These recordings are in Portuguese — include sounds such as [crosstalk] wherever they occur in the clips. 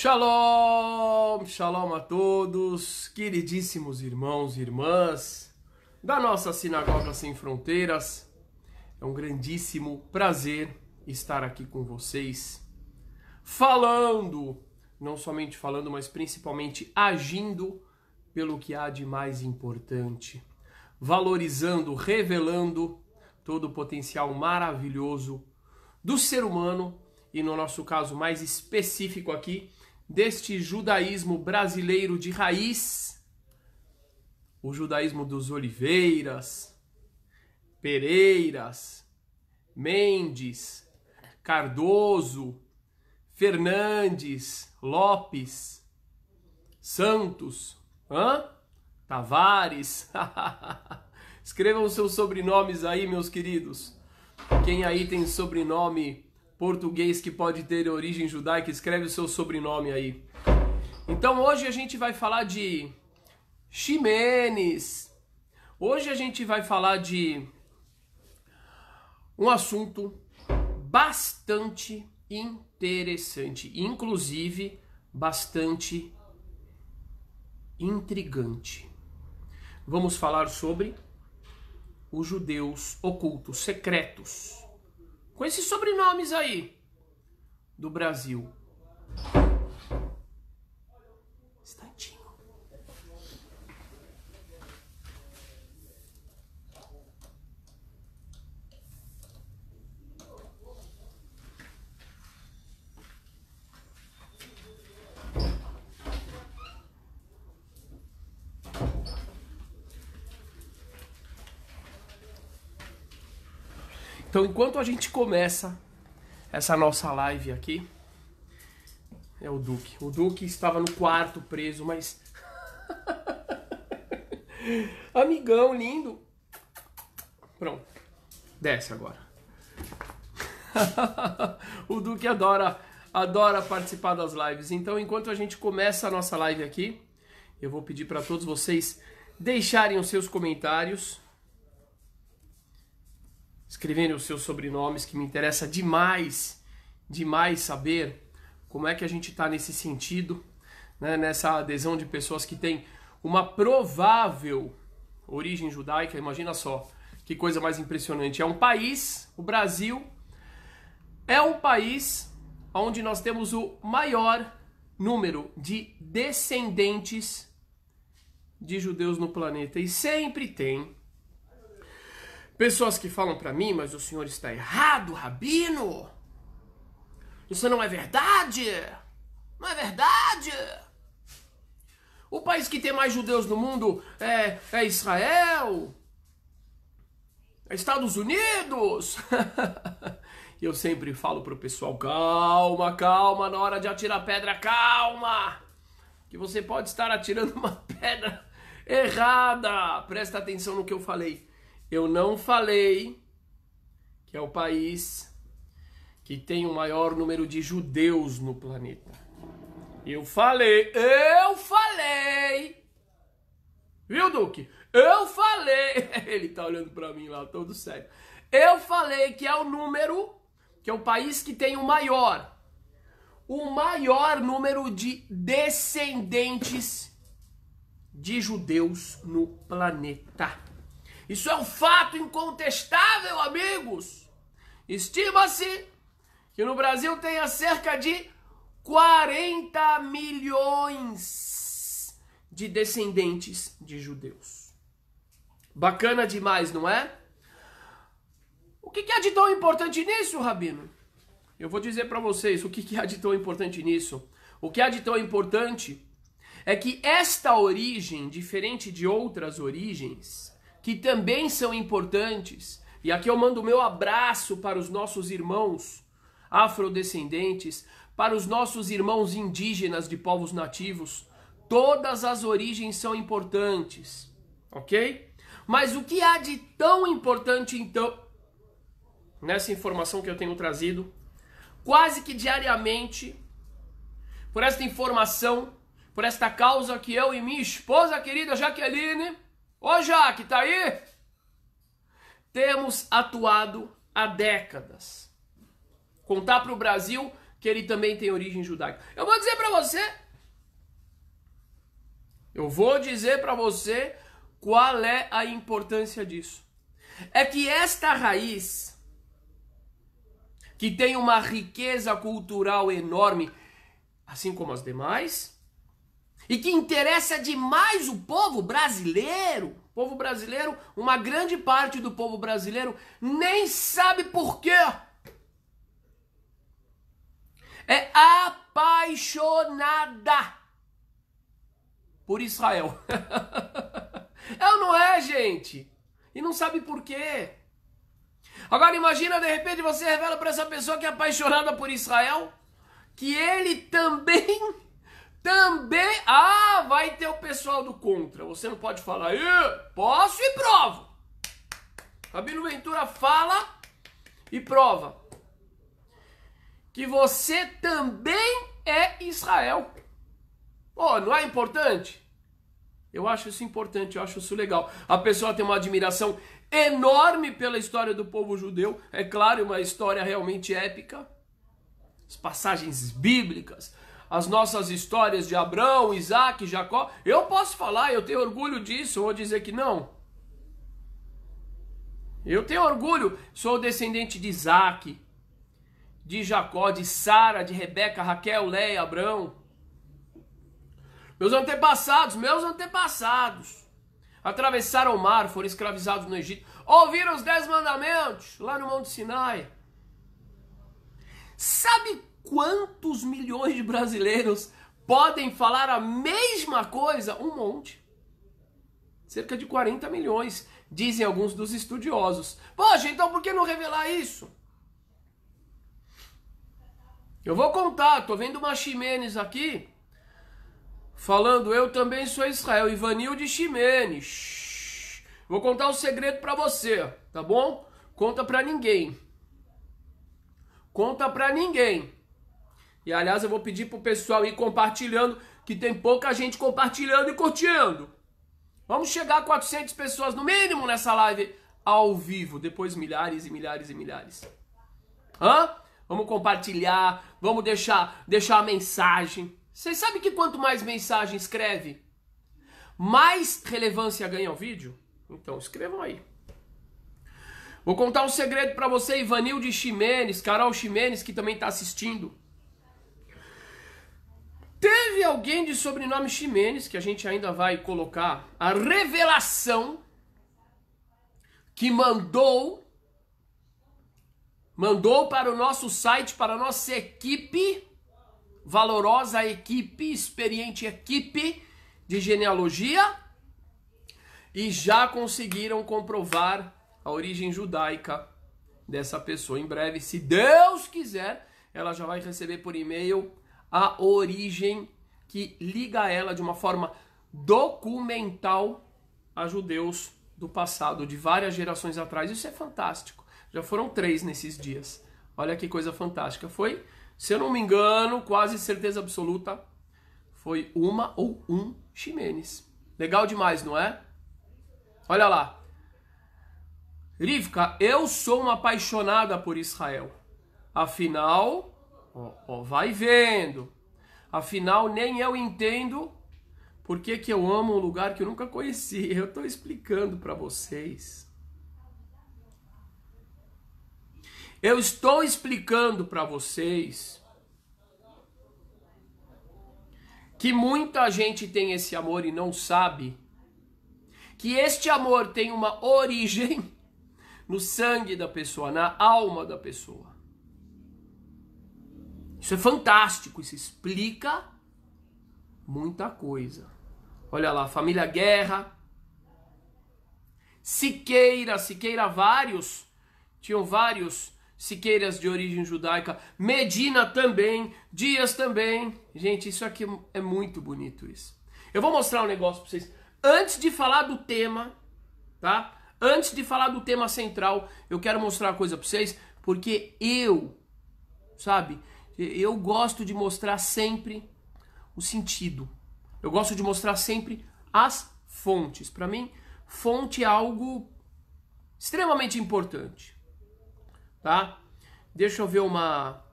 Shalom, shalom a todos, queridíssimos irmãos e irmãs da nossa Sinagoga Sem Fronteiras. É um grandíssimo prazer estar aqui com vocês, falando, não somente falando, mas principalmente agindo pelo que há de mais importante, valorizando, revelando todo o potencial maravilhoso do ser humano e, no nosso caso mais específico aqui, deste judaísmo brasileiro de raiz, o judaísmo dos Oliveiras, Pereiras, Mendes, Cardoso, Fernandes, Lopes, Santos, hã? Tavares. [laughs] Escrevam seus sobrenomes aí, meus queridos. Quem aí tem sobrenome português que pode ter origem judaica, escreve o seu sobrenome aí. Então hoje a gente vai falar de Ximenes. Hoje a gente vai falar de um assunto bastante interessante, inclusive bastante intrigante. Vamos falar sobre os judeus ocultos, secretos com esses sobrenomes aí do Brasil. Então, enquanto a gente começa essa nossa live aqui, é o Duque. O Duque estava no quarto preso, mas. [laughs] Amigão lindo. Pronto. Desce agora. [laughs] o Duque adora, adora participar das lives. Então, enquanto a gente começa a nossa live aqui, eu vou pedir para todos vocês deixarem os seus comentários escreverem os seus sobrenomes, que me interessa demais, demais saber como é que a gente está nesse sentido, né, nessa adesão de pessoas que têm uma provável origem judaica. Imagina só, que coisa mais impressionante. É um país, o Brasil, é um país onde nós temos o maior número de descendentes de judeus no planeta. E sempre tem Pessoas que falam para mim, mas o senhor está errado, rabino. Isso não é verdade. Não é verdade. O país que tem mais judeus no mundo é, é Israel. É Estados Unidos. [laughs] E eu sempre falo pro pessoal: calma, calma, na hora de atirar pedra, calma! Que você pode estar atirando uma [laughs] pedra errada. Presta atenção no que eu falei. Eu não falei que é o país que tem o maior número de judeus no planeta. Eu falei, eu falei. Viu, Duque? Eu falei. [laughs] Ele tá olhando para mim lá, todo sério. Eu falei que é o número, que é o país que tem o maior, o maior número de descendentes de judeus no planeta. Isso é um fato incontestável, amigos. Estima-se que no Brasil tenha cerca de 40 milhões de descendentes de judeus. Bacana demais, não é? O que, que há de tão importante nisso, Rabino? Eu vou dizer para vocês o que, que há de tão importante nisso. O que há de tão importante é que esta origem, diferente de outras origens, que também são importantes. E aqui eu mando o meu abraço para os nossos irmãos afrodescendentes, para os nossos irmãos indígenas de povos nativos. Todas as origens são importantes, ok? Mas o que há de tão importante então nessa informação que eu tenho trazido, quase que diariamente, por esta informação, por esta causa que eu e minha esposa querida Jaqueline Ô Jaque, tá aí? Temos atuado há décadas. Contar para o Brasil que ele também tem origem judaica. Eu vou dizer para você. Eu vou dizer para você qual é a importância disso. É que esta raiz, que tem uma riqueza cultural enorme, assim como as demais, e que interessa demais o povo brasileiro. O povo brasileiro, uma grande parte do povo brasileiro nem sabe por quê. É apaixonada por Israel. [laughs] é ou não é, gente? E não sabe por quê. Agora imagina, de repente, você revela para essa pessoa que é apaixonada por Israel que ele também também, ah, vai ter o pessoal do contra. Você não pode falar, posso e provo. Rabino Ventura fala e prova que você também é Israel. Oh, não é importante? Eu acho isso importante, eu acho isso legal. A pessoa tem uma admiração enorme pela história do povo judeu. É claro, uma história realmente épica. As passagens bíblicas, as nossas histórias de Abraão, Isaac, Jacó. Eu posso falar, eu tenho orgulho disso, Vou dizer que não. Eu tenho orgulho, sou descendente de Isaac, de Jacó, de Sara, de Rebeca, Raquel, Leia, Abraão. Meus antepassados, meus antepassados, atravessaram o mar, foram escravizados no Egito, ouviram os dez mandamentos lá no Monte Sinai. Sabe quantos milhões de brasileiros podem falar a mesma coisa? Um monte. Cerca de 40 milhões, dizem alguns dos estudiosos. Poxa, então por que não revelar isso? Eu vou contar, tô vendo uma Ximenes aqui falando, eu também sou Israel, Ivanilde Ximenes. Vou contar o um segredo para você, tá bom? Conta para ninguém. Conta para ninguém. E aliás, eu vou pedir pro pessoal ir compartilhando, que tem pouca gente compartilhando e curtindo. Vamos chegar a 400 pessoas no mínimo nessa live ao vivo, depois milhares e milhares e milhares. Hã? Vamos compartilhar, vamos deixar, deixar a mensagem. Vocês sabem que quanto mais mensagem escreve, mais relevância ganha o vídeo? Então escrevam aí. Vou contar um segredo para você, de Ximenes, Carol Ximenes, que também está assistindo. Teve alguém de sobrenome Ximenes, que a gente ainda vai colocar, a revelação que mandou mandou para o nosso site, para a nossa equipe, valorosa equipe, experiente equipe de genealogia, e já conseguiram comprovar a origem judaica dessa pessoa. Em breve, se Deus quiser, ela já vai receber por e-mail a origem que liga ela de uma forma documental a judeus do passado, de várias gerações atrás. Isso é fantástico. Já foram três nesses dias. Olha que coisa fantástica. Foi, se eu não me engano, quase certeza absoluta, foi uma ou um Ximenes. Legal demais, não é? Olha lá. Rivka, eu sou uma apaixonada por Israel. Afinal, Ó, ó, vai vendo. Afinal, nem eu entendo por que, que eu amo um lugar que eu nunca conheci. [laughs] Eu estou explicando para vocês. Eu estou explicando para vocês que muita gente tem esse amor e não sabe que este amor tem uma [laughs] origem no sangue da pessoa, na alma da pessoa. Isso é fantástico, isso explica muita coisa. Olha lá, família Guerra, Siqueira, Siqueira vários, tinham vários Siqueiras de origem judaica, Medina também, Dias também. Gente, isso aqui é muito bonito isso. Eu vou mostrar um negócio para vocês. Antes de falar do tema, tá? Antes de falar do tema central, eu quero mostrar uma coisa para vocês, porque eu, sabe, eu gosto de mostrar sempre o sentido. Eu gosto de mostrar sempre as fontes. Para mim, fonte é algo extremamente importante. Tá? Deixa eu ver uma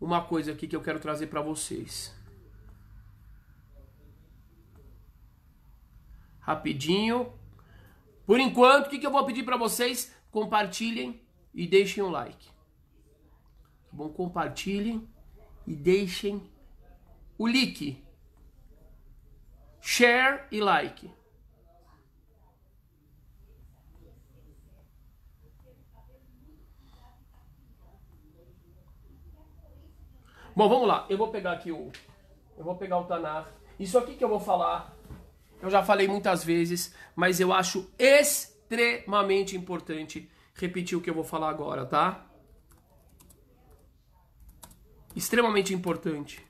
uma coisa aqui que eu quero trazer para vocês. Rapidinho. Por enquanto, o que, que eu vou pedir para vocês? Compartilhem e deixem um like. Tá bom? Compartilhem e deixem o like. Share e like. Bom, vamos lá. Eu vou pegar aqui o. Eu vou pegar o Tanar. Isso aqui que eu vou falar, eu já falei muitas vezes, mas eu acho extremamente importante repetir o que eu vou falar agora, tá? extremamente importante.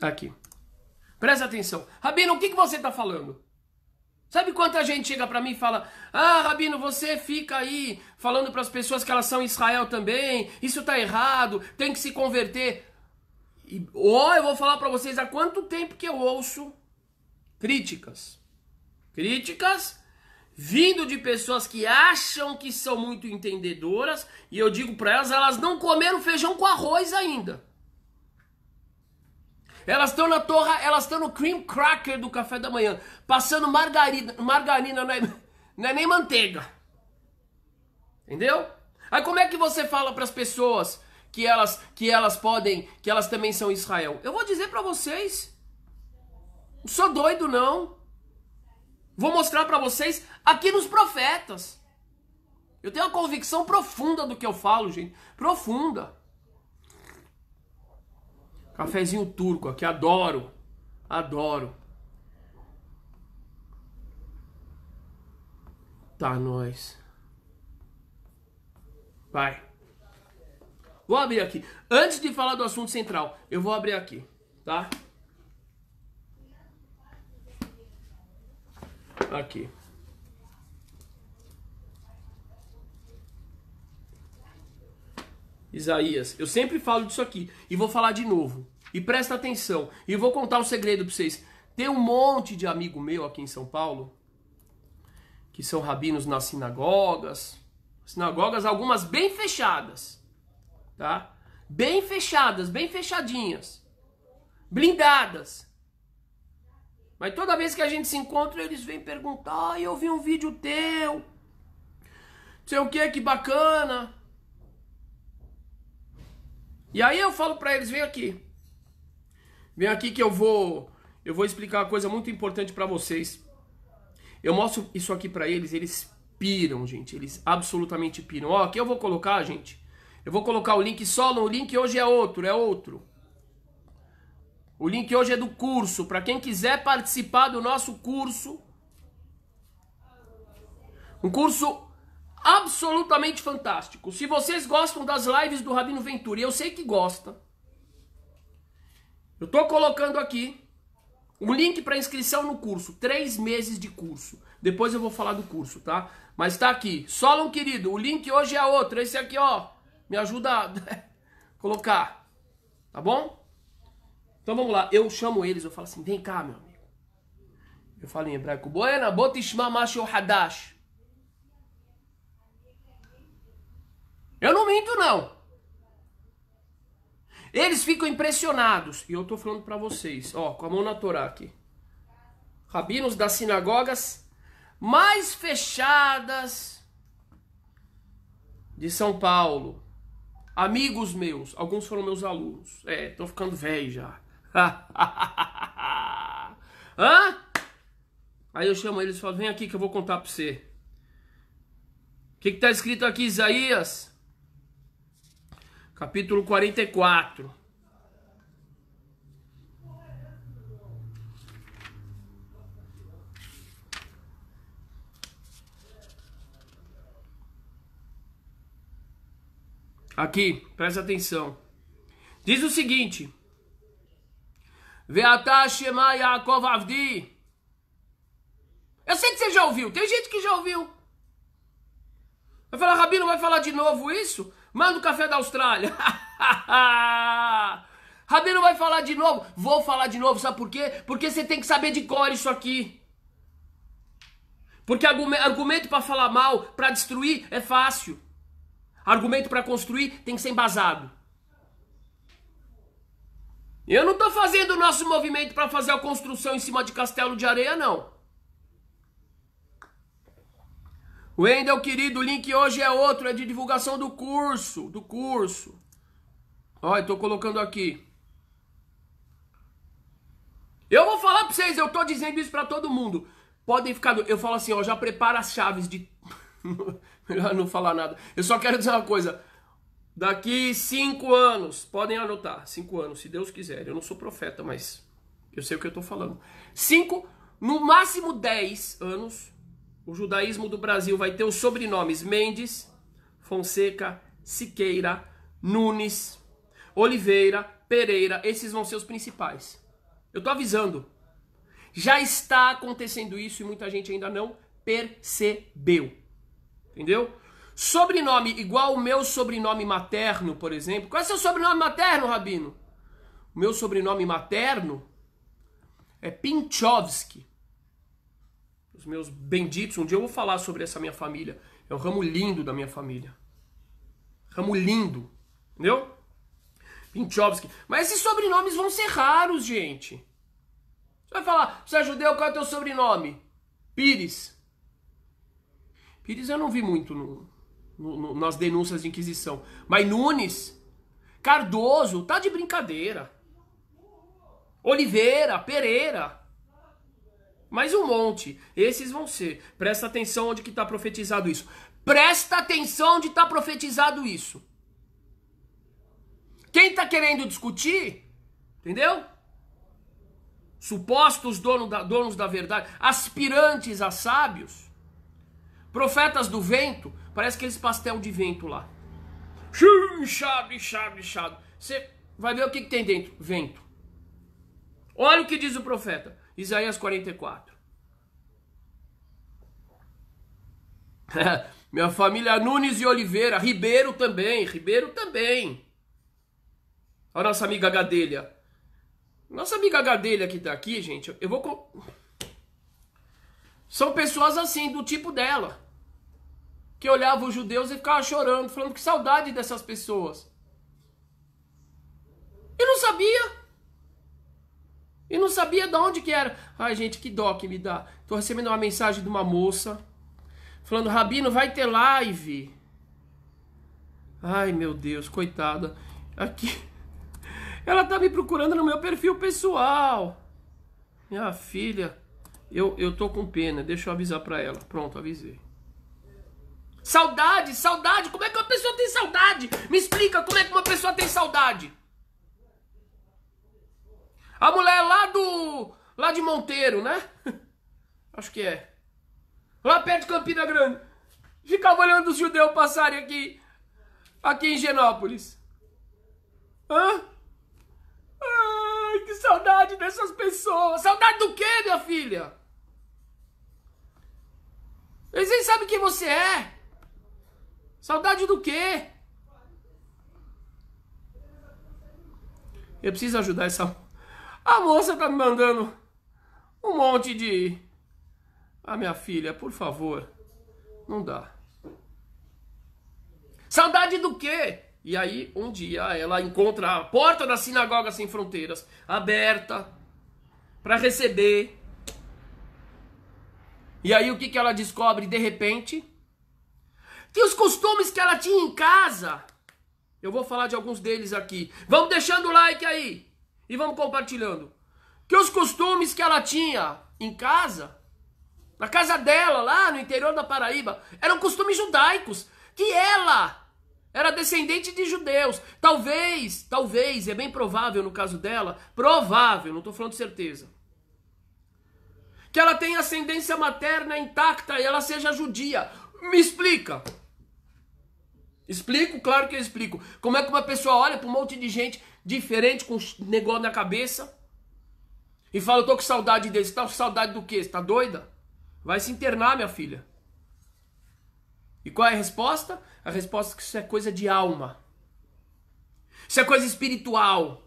Aqui. Presta atenção. Rabino, o que, que você está falando? Sabe quanta gente chega para mim e fala: Ah, Rabino, você fica aí falando para as pessoas que elas são Israel também, isso está errado, tem que se converter. E, eu vou falar para vocês há quanto tempo que eu ouço críticas. Críticas vindo de pessoas que acham que são muito entendedoras, e eu digo para elas, elas não comeram feijão com arroz ainda. Elas estão na torra, elas estão no cream cracker do café da manhã, passando margarina, margarina não é, não é nem manteiga. Entendeu? Aí como é que você fala para as pessoas que elas que elas podem, que elas também são Israel? Eu vou dizer para vocês, não sou doido não. Vou mostrar para vocês aqui nos profetas. Eu tenho uma convicção profunda do que eu falo, gente. Profunda. Cafezinho turco aqui, adoro. Adoro. Tá, nós. Vai. Vou abrir aqui. Antes de falar do assunto central, eu vou abrir aqui, tá? Aqui. Isaías, eu sempre falo disso aqui e vou falar de novo. E presta atenção, e vou contar um segredo para vocês. Tem um monte de amigo meu aqui em São Paulo que são rabinos nas sinagogas, sinagogas algumas bem fechadas, tá? Bem fechadas, bem fechadinhas, blindadas. Mas toda vez que a gente se encontra, eles vêm perguntar: ah, eu vi um vídeo teu. Sei o que, que bacana. E aí eu falo para eles: vem aqui. Vem aqui que eu vou eu vou explicar uma coisa muito importante para vocês. Eu mostro isso aqui para eles, eles piram, gente. Eles absolutamente piram. Ó, aqui eu vou colocar, gente. Eu vou colocar o link só no link hoje é outro, é outro. O link hoje é do curso. Para quem quiser participar do nosso curso, um curso absolutamente fantástico. Se vocês gostam das lives do Rabino Ventura, e eu sei que gosta, eu estou colocando aqui um link para inscrição no curso. Três meses de curso. Depois eu vou falar do curso, tá? Mas está aqui. Solon, querido, o link hoje é outro. Esse aqui, ó, me ajuda a [laughs] colocar. Tá bom? Então vamos lá, eu chamo eles, eu falo assim, vem cá, meu amigo. Eu falo em hebraico, Boena, botishma mashu hadash. Eu não minto, não. Eles ficam impressionados. E eu estou falando para vocês, ó, com a mão na Torá aqui. Rabinos das sinagogas mais fechadas de São Paulo. Amigos meus, alguns foram meus alunos. É, tô ficando velho já. [laughs] Hã? Aí eu chamo eles e falo: vem aqui que eu vou contar para você. O que está escrito aqui, Isaías? Capítulo 44. Aqui, presta atenção. Diz o seguinte: Veatá Shema Yaakov Avdi. Eu sei que você já ouviu, tem gente que já ouviu. Vai falar, Rabino, vai falar de novo isso? Manda o café da Austrália. [laughs] Rabino vai falar de novo. Vou falar de novo, sabe por quê? Porque você tem que saber de cor isso aqui. Porque argumento para falar mal, para destruir, é fácil. Argumento para construir tem que ser embasado. Eu não estou fazendo o nosso movimento para fazer a construção em cima de castelo de areia, não. Wendel, querido, o link hoje é outro, é de divulgação do curso, do curso. Olha, estou colocando aqui. Eu vou falar para vocês, eu estou dizendo isso para todo mundo. Podem ficar. Eu falo assim, ó, já prepara as chaves de. [laughs] Melhor não falar nada. Eu só quero dizer uma coisa. Daqui cinco anos, podem anotar, cinco anos, se Deus quiser. Eu não sou profeta, mas eu sei o que eu estou falando. Cinco, no máximo dez anos, o judaísmo do Brasil vai ter os sobrenomes Mendes, Fonseca, Siqueira, Nunes, Oliveira, Pereira. Esses vão ser os principais. Eu estou avisando. Já está acontecendo isso e muita gente ainda não percebeu. Entendeu? Sobrenome igual o meu sobrenome materno, por exemplo. Qual é seu sobrenome materno, Rabino? O meu sobrenome materno é Pinchovski. Os meus benditos, um dia eu vou falar sobre essa minha família. É um ramo lindo da minha família. Ramo lindo. Entendeu? Pinchovski. Mas esses sobrenomes vão ser raros, gente. Você vai falar, você é judeu, qual é o teu sobrenome? Pires. Pires eu não vi muito no, no, nas denúncias de Inquisição. Mas Nunes, Cardoso, tá de brincadeira. Oliveira, Pereira. Mais um monte. Esses vão ser. Presta atenção onde que está profetizado isso. Presta atenção onde está profetizado isso. Quem está querendo discutir, entendeu? Supostos dono da, donos da verdade, aspirantes a sábios, profetas do vento, Parece aqueles pastel de vento lá. Inchado, inchado, inchado. Você vai ver o que, que tem dentro. Vento. Olha o que diz o profeta. Isaías 44. [laughs] Minha família Nunes e Oliveira, Ribeiro também, Ribeiro também. A nossa amiga Gadelha. Nossa amiga Gadelha que tá aqui, gente, eu vou. São pessoas assim, do tipo dela que olhava os judeus e ficava chorando, falando que saudade dessas pessoas. E não sabia. E não sabia de onde que era. Ai, gente, que dó que me dá. Tô recebendo uma mensagem de uma moça falando: "Rabino, vai ter live". Ai, meu Deus, coitada. Aqui [laughs] ela tá me procurando no meu perfil pessoal. Minha filha, eu, eu tô com pena, deixa eu avisar para ela. Pronto, avisei. Saudade, saudade. Como é que uma pessoa tem saudade? Me explica como é que uma pessoa tem saudade. A mulher é lá do. lá de Monteiro, né? [laughs] Acho que é. Lá perto de Campina Grande. Ficava olhando os judeus passarem aqui. aqui em Genópolis. Hã? Ai, que saudade dessas pessoas. Saudade do quê, minha filha? Eles nem sabem quem você é. Saudade do quê? Eu preciso ajudar essa. A moça tá me mandando um monte de. Ah, minha filha, por favor. Não dá. Saudade do quê? E aí, um dia, ela encontra a porta da Sinagoga Sem Fronteiras aberta para receber. E aí, o que, que ela descobre de repente? que os costumes que ela tinha em casa. Eu vou falar de alguns deles aqui. Vamos deixando o like aí e vamos compartilhando. Que os costumes que ela tinha em casa, na casa dela, lá no interior da Paraíba, eram costumes judaicos. Que ela era descendente de judeus. Talvez, talvez, é bem provável no caso dela, provável, não estou falando de certeza. Que ela tenha ascendência materna intacta e ela seja judia. Me explica. Explico? Claro que eu explico. Como é que uma pessoa olha para um monte de gente diferente, com um negócio na cabeça, e fala, eu tô com saudade desse. Tá com saudade do quê? Você tá doida? Vai se internar, minha filha. E qual é a resposta? A resposta é que isso é coisa de alma. Isso é coisa espiritual.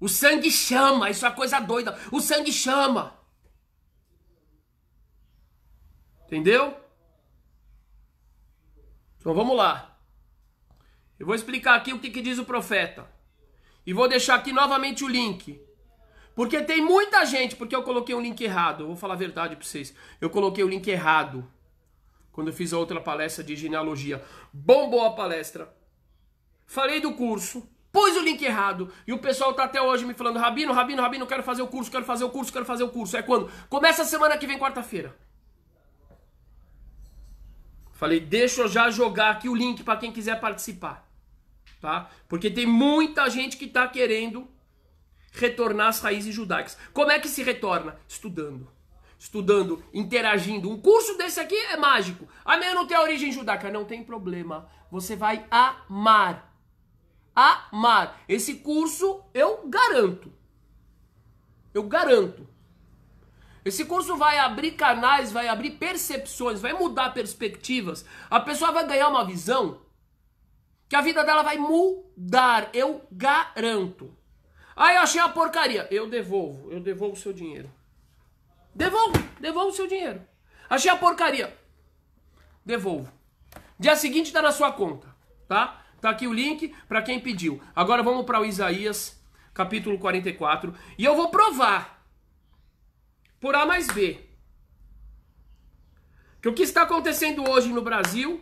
O sangue chama, isso é coisa doida. O sangue chama. Entendeu? Então vamos lá. Eu vou explicar aqui o que, que diz o profeta. E vou deixar aqui novamente o link. Porque tem muita gente, porque eu coloquei um link errado. Eu vou falar a verdade para vocês. Eu coloquei o link errado. Quando eu fiz a outra palestra de genealogia. Bombou a palestra. Falei do curso. Pus o link errado. E o pessoal tá até hoje me falando: Rabino, Rabino, Rabino, quero fazer o curso, quero fazer o curso, quero fazer o curso. É quando? Começa a semana que vem, quarta-feira. Falei, deixa eu já jogar aqui o link para quem quiser participar, tá? Porque tem muita gente que está querendo retornar às raízes judaicas. Como é que se retorna? Estudando. Estudando, interagindo. Um curso desse aqui é mágico. Ah, meu, não tem origem judaica. Não tem problema. Você vai amar. Amar. Esse curso eu garanto. Eu garanto esse curso vai abrir canais, vai abrir percepções, vai mudar perspectivas. A pessoa vai ganhar uma visão que a vida dela vai mudar, eu garanto. Aí eu achei a porcaria, eu devolvo, eu devolvo o seu dinheiro. Devolvo, devolvo o seu dinheiro. Achei a porcaria. Devolvo. Dia seguinte tá na sua conta, tá? Tá aqui o link para quem pediu. Agora vamos para o Isaías, capítulo 44, e eu vou provar por A mais B. Que o que está acontecendo hoje no Brasil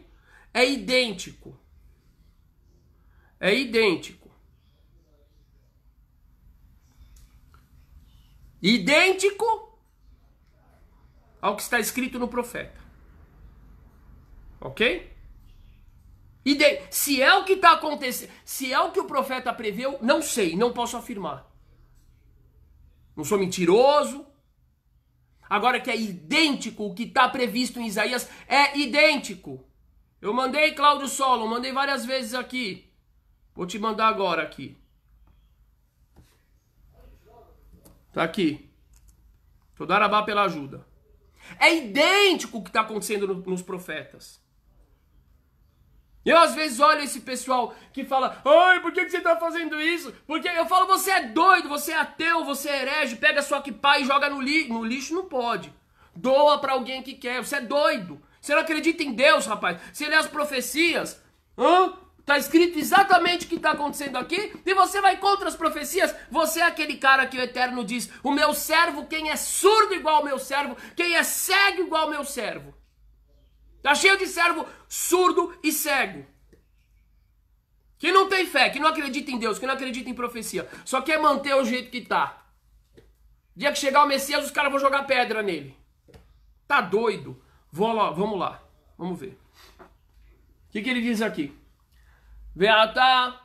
é idêntico. É idêntico. Idêntico ao que está escrito no profeta. Ok? E se é o que está acontecendo, se é o que o profeta preveu, não sei, não posso afirmar. Não sou mentiroso, Agora que é idêntico o que está previsto em Isaías, é idêntico. Eu mandei Cláudio Solo, mandei várias vezes aqui. Vou te mandar agora aqui. Tá aqui. Todarabá pela ajuda. É idêntico o que está acontecendo no, nos profetas. Eu às vezes olho esse pessoal que fala, ai, por que, que você está fazendo isso? Porque eu falo, você é doido, você é ateu, você é herege, pega sua que e joga no lixo. No lixo não pode. Doa para alguém que quer, você é doido. Você não acredita em Deus, rapaz. Você lê as profecias, hã? Tá escrito exatamente o que está acontecendo aqui, e você vai contra as profecias. Você é aquele cara que o Eterno diz: O meu servo, quem é surdo igual o meu servo, quem é cego igual o meu servo. Tá cheio de servo surdo e cego. Que não tem fé, que não acredita em Deus, que não acredita em profecia. Só quer manter o jeito que tá. Dia que chegar o Messias, os caras vão jogar pedra nele. Tá doido. Vou lá, vamos lá. Vamos ver. O que, que ele diz aqui? Veatá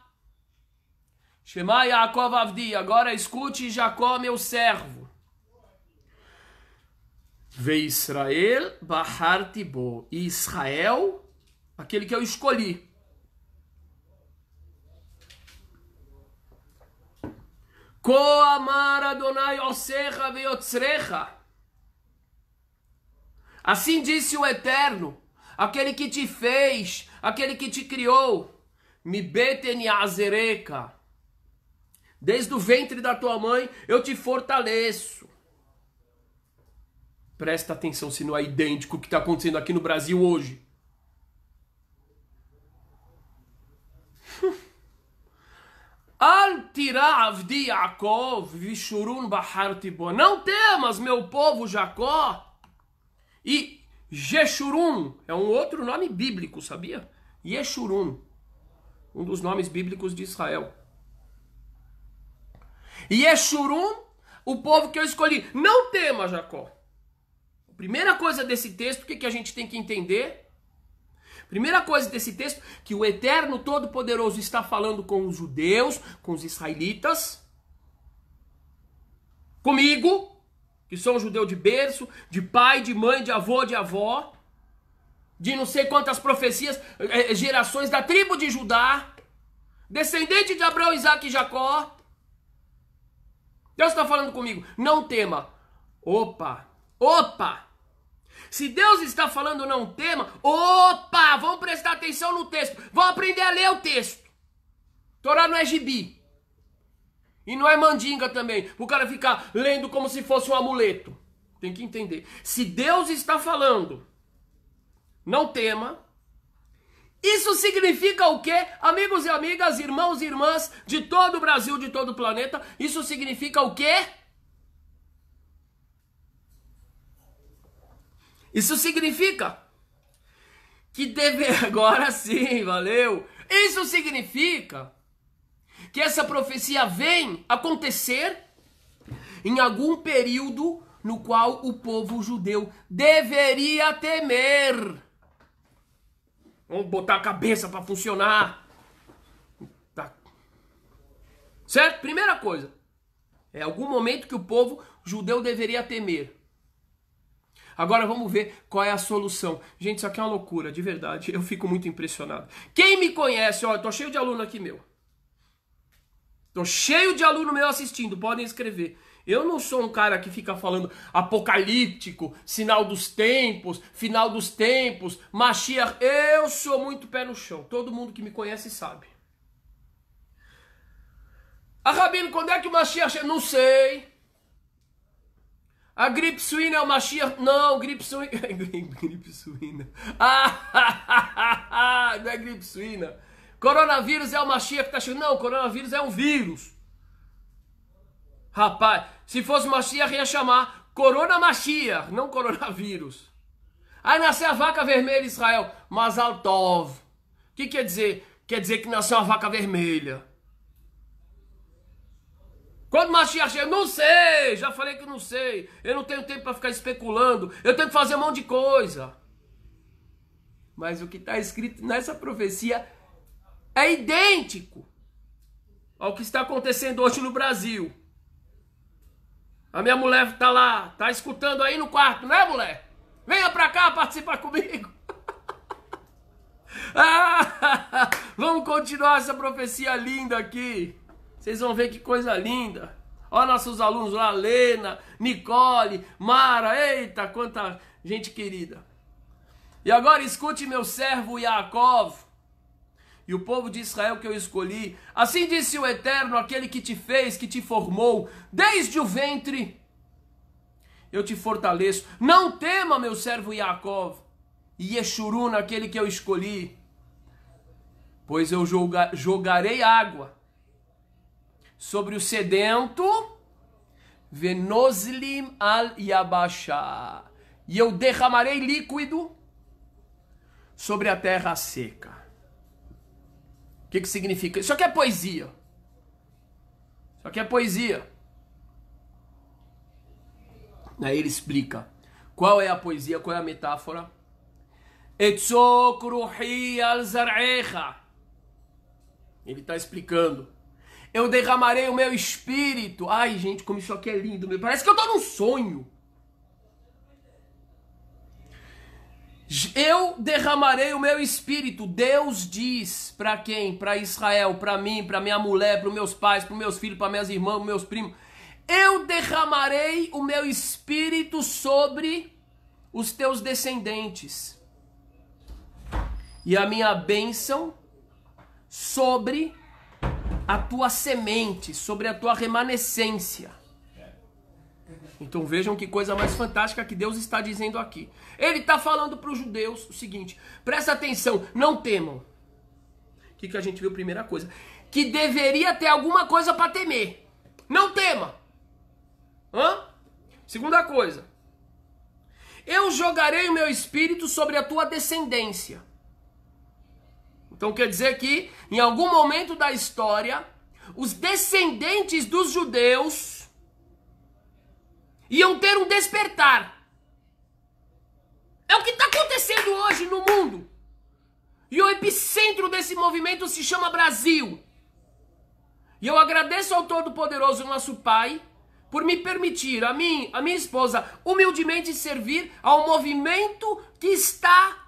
Shema Yaakov Avdi. Agora escute Jacó, meu servo. Ve Israel Bahar E Israel, aquele que eu escolhi. Koamar Adonai Osecha Veotzrecha. Assim disse o Eterno, aquele que te fez, aquele que te criou. Mi azereka. Desde o ventre da tua mãe eu te fortaleço. Presta atenção se não é idêntico o que está acontecendo aqui no Brasil hoje. [laughs] Al tirav Yaakov, Vishurun Bahar Tibon. Não temas, meu povo Jacó. E Jeshurun é um outro nome bíblico, sabia? Yeshurun, um dos nomes bíblicos de Israel. Yeshurun, o povo que eu escolhi. Não tema, Jacó primeira coisa desse texto, o que, que a gente tem que entender? Primeira coisa desse texto, que o Eterno Todo-Poderoso está falando com os judeus, com os israelitas, comigo, que sou um judeu de berço, de pai, de mãe, de avô, de avó, de não sei quantas profecias, eh, eh, gerações da tribo de Judá, descendente de Abraão, Isaac e Jacó. Deus está falando comigo, não tema. Opa, opa, se Deus está falando não tema, opa, vamos prestar atenção no texto. Vamos aprender a ler o texto. Torá não é gibi. E não é mandinga também, o cara ficar lendo como se fosse um amuleto. Tem que entender. Se Deus está falando, não tema. Isso significa o quê? Amigos e amigas, irmãos e irmãs de todo o Brasil, de todo o planeta, isso significa o quê? Isso significa que deve [laughs] agora sim, valeu. Isso significa que essa profecia vem acontecer em algum período no qual o povo judeu deveria temer. Vamos botar a cabeça para funcionar. Tá. Certo? Primeira coisa. É algum momento que o povo judeu deveria temer. Agora vamos ver qual é a solução. Gente, isso aqui é uma loucura, de verdade. Eu fico muito impressionado. Quem me conhece, ó, eu tô cheio de aluno aqui meu. Tô cheio de aluno meu assistindo, podem escrever. Eu não sou um cara que fica falando apocalíptico, sinal dos tempos, final dos tempos, machia. Eu sou muito pé no chão. Todo mundo que me conhece sabe. Ah, Rabino, quando é que o Mashiach... Não sei. A gripe suína é o Mashiach. Não, gripe suína. [laughs] gripe suína. Ah, [laughs] não é gripe suína. Coronavírus é o Mashiach que está chegando. Não, coronavírus é um vírus. Rapaz, se fosse Mashiach ia chamar Corona Mashiach, não coronavírus. Aí nasceu a vaca vermelha Israel. Mazal Tov. O que quer dizer? Quer dizer que nasceu a vaca vermelha. Quando Mashiach chega? Eu não sei, já falei que não sei. Eu não tenho tempo para ficar especulando. Eu tenho que fazer um monte de coisa. Mas o que está escrito nessa profecia é idêntico ao que está acontecendo hoje no Brasil. A minha mulher está lá, está escutando aí no quarto, né, mulher? Venha para cá participar comigo. [laughs] ah, [laughs] vamos continuar essa profecia linda aqui. Vocês vão ver que coisa linda. Olha nossos alunos lá, Lena, Nicole, Mara, eita, quanta gente querida. E agora escute meu servo Yaakov e o povo de Israel que eu escolhi. Assim disse o Eterno, aquele que te fez, que te formou, desde o ventre eu te fortaleço. Não tema, meu servo Yaakov, e Yeshurun, aquele que eu escolhi, pois eu joga, jogarei água sobre o sedento. Venoslim al yabasha. E eu derramarei líquido sobre a terra seca. O que, que significa? Isso aqui é poesia. Isso aqui é poesia. Aí ele explica qual é a poesia, qual é a metáfora. Ele está explicando eu derramarei o meu espírito. Ai, gente, como isso aqui é lindo. Parece que eu estou num sonho. Eu derramarei o meu espírito. Deus diz para quem? Para Israel, para mim, para minha mulher, para meus pais, para meus filhos, para minhas irmãs, meus primos. Eu derramarei o meu espírito sobre os teus descendentes. E a minha bênção sobre a tua semente, sobre a tua remanescência. Então vejam que coisa mais fantástica que Deus está dizendo aqui. Ele está falando para os judeus o seguinte: presta atenção, não temam. O que, que a gente viu? Primeira coisa: que deveria ter alguma coisa para temer. Não tema. Hã? Segunda coisa: eu jogarei o meu espírito sobre a tua descendência. Então quer dizer que em algum momento da história, os descendentes dos judeus iam ter um despertar. É o que está acontecendo hoje no mundo. E o epicentro desse movimento se chama Brasil. E eu agradeço ao Todo-Poderoso nosso Pai por me permitir, a mim, a minha esposa, humildemente servir ao movimento que está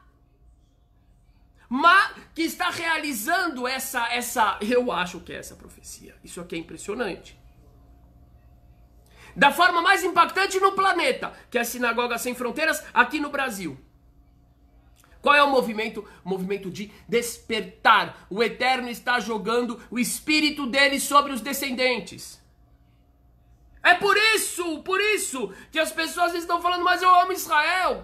mas que está realizando essa essa, eu acho que é essa profecia. Isso aqui é impressionante. Da forma mais impactante no planeta, que é a Sinagoga Sem Fronteiras aqui no Brasil. Qual é o movimento? O movimento de despertar. O Eterno está jogando o espírito dele sobre os descendentes. É por isso, por isso, que as pessoas estão falando, mas eu amo Israel.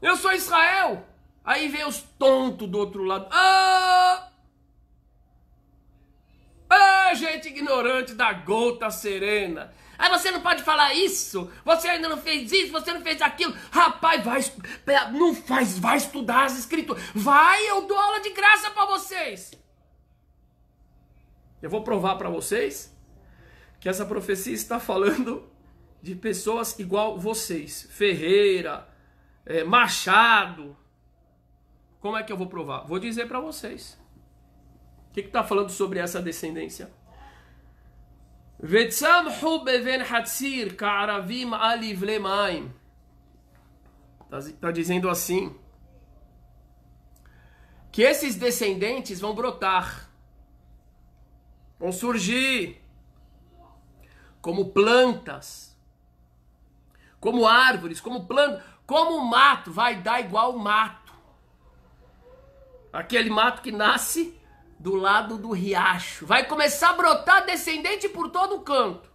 Eu sou Israel. Aí vem os tontos do outro lado. Ah! Ah, gente ignorante da gota serena. Aí ah, você não pode falar isso, você ainda não fez isso, você não fez aquilo. Rapaz, vai, não faz, vai estudar as escrituras. Vai, eu dou aula de graça para vocês. Eu vou provar para vocês que essa profecia está falando de pessoas igual vocês, Ferreira, é, Machado, como é que eu vou provar? Vou dizer para vocês. O que está falando sobre essa descendência? hatsir alivlemaim. Está tá dizendo assim. Que esses descendentes vão brotar. Vão surgir. Como plantas. Como árvores. Como plantas, Como mato vai dar igual o mato. Aquele mato que nasce do lado do riacho. Vai começar a brotar descendente por todo canto.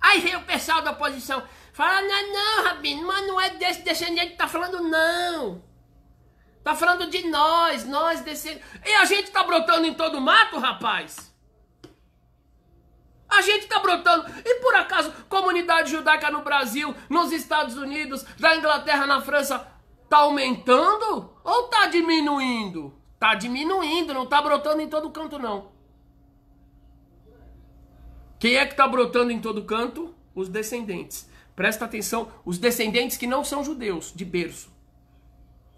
Aí vem o pessoal da oposição. Fala, não, não, Rabino, mas não é desse descendente que tá falando, não. Tá falando de nós, nós descendentes. E a gente tá brotando em todo mato, rapaz? A gente tá brotando. E por acaso, comunidade judaica no Brasil, nos Estados Unidos, na Inglaterra, na França, tá aumentando? Ou tá diminuindo? Tá diminuindo, não tá brotando em todo canto, não. Quem é que tá brotando em todo canto? Os descendentes. Presta atenção, os descendentes que não são judeus, de berço.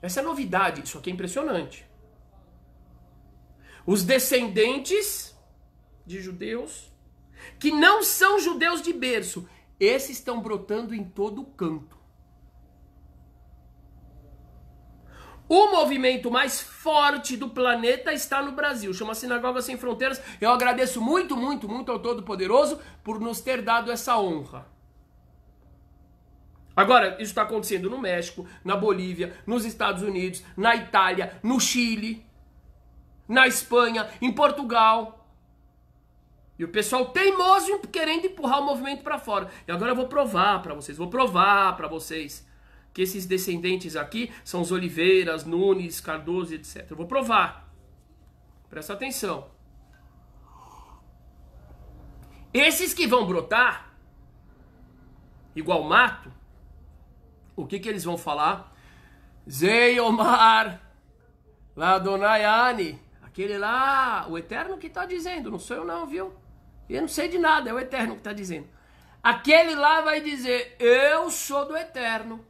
Essa é novidade, isso aqui é impressionante. Os descendentes de judeus que não são judeus de berço, esses estão brotando em todo canto. O movimento mais forte do planeta está no Brasil, chama Sinagoga Sem Fronteiras. Eu agradeço muito, muito, muito ao Todo-Poderoso por nos ter dado essa honra. Agora, isso está acontecendo no México, na Bolívia, nos Estados Unidos, na Itália, no Chile, na Espanha, em Portugal. E o pessoal teimoso querendo empurrar o movimento para fora. E agora eu vou provar para vocês, vou provar para vocês que esses descendentes aqui são os Oliveiras, Nunes, Cardoso, etc. Eu vou provar. Presta atenção. Esses que vão brotar, igual mato, o que, que eles vão falar? lá do Ladonaiane, aquele lá, o Eterno que está dizendo, não sou eu não, viu? Eu não sei de nada, é o Eterno que está dizendo. Aquele lá vai dizer, eu sou do Eterno.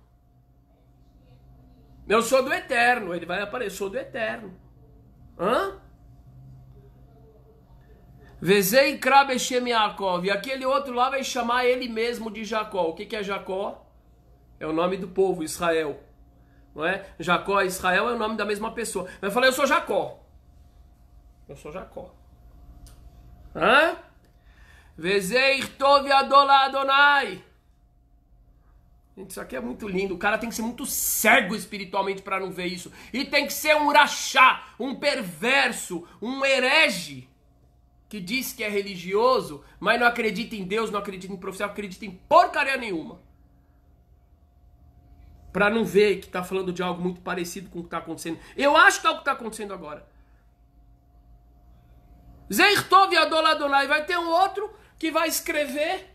Eu sou do eterno. Ele vai aparecer, sou do eterno. Hã? Vezei Krab Yaakov. E aquele outro lá vai chamar ele mesmo de Jacó. O que, que é Jacó? É o nome do povo, Israel. Não é? Jacó e Israel é o nome da mesma pessoa. Vai falar, eu sou Jacó. Eu sou Jacó. Hã? Vezei Tov Adonai. Gente, isso aqui é muito lindo. O cara tem que ser muito cego espiritualmente para não ver isso. E tem que ser um urachá, um perverso, um herege que diz que é religioso, mas não acredita em Deus, não acredita em profecia, não acredita em porcaria nenhuma. Para não ver que está falando de algo muito parecido com o que está acontecendo. Eu acho que é o que está acontecendo agora. Zeirtov Adoladonai vai ter um outro que vai escrever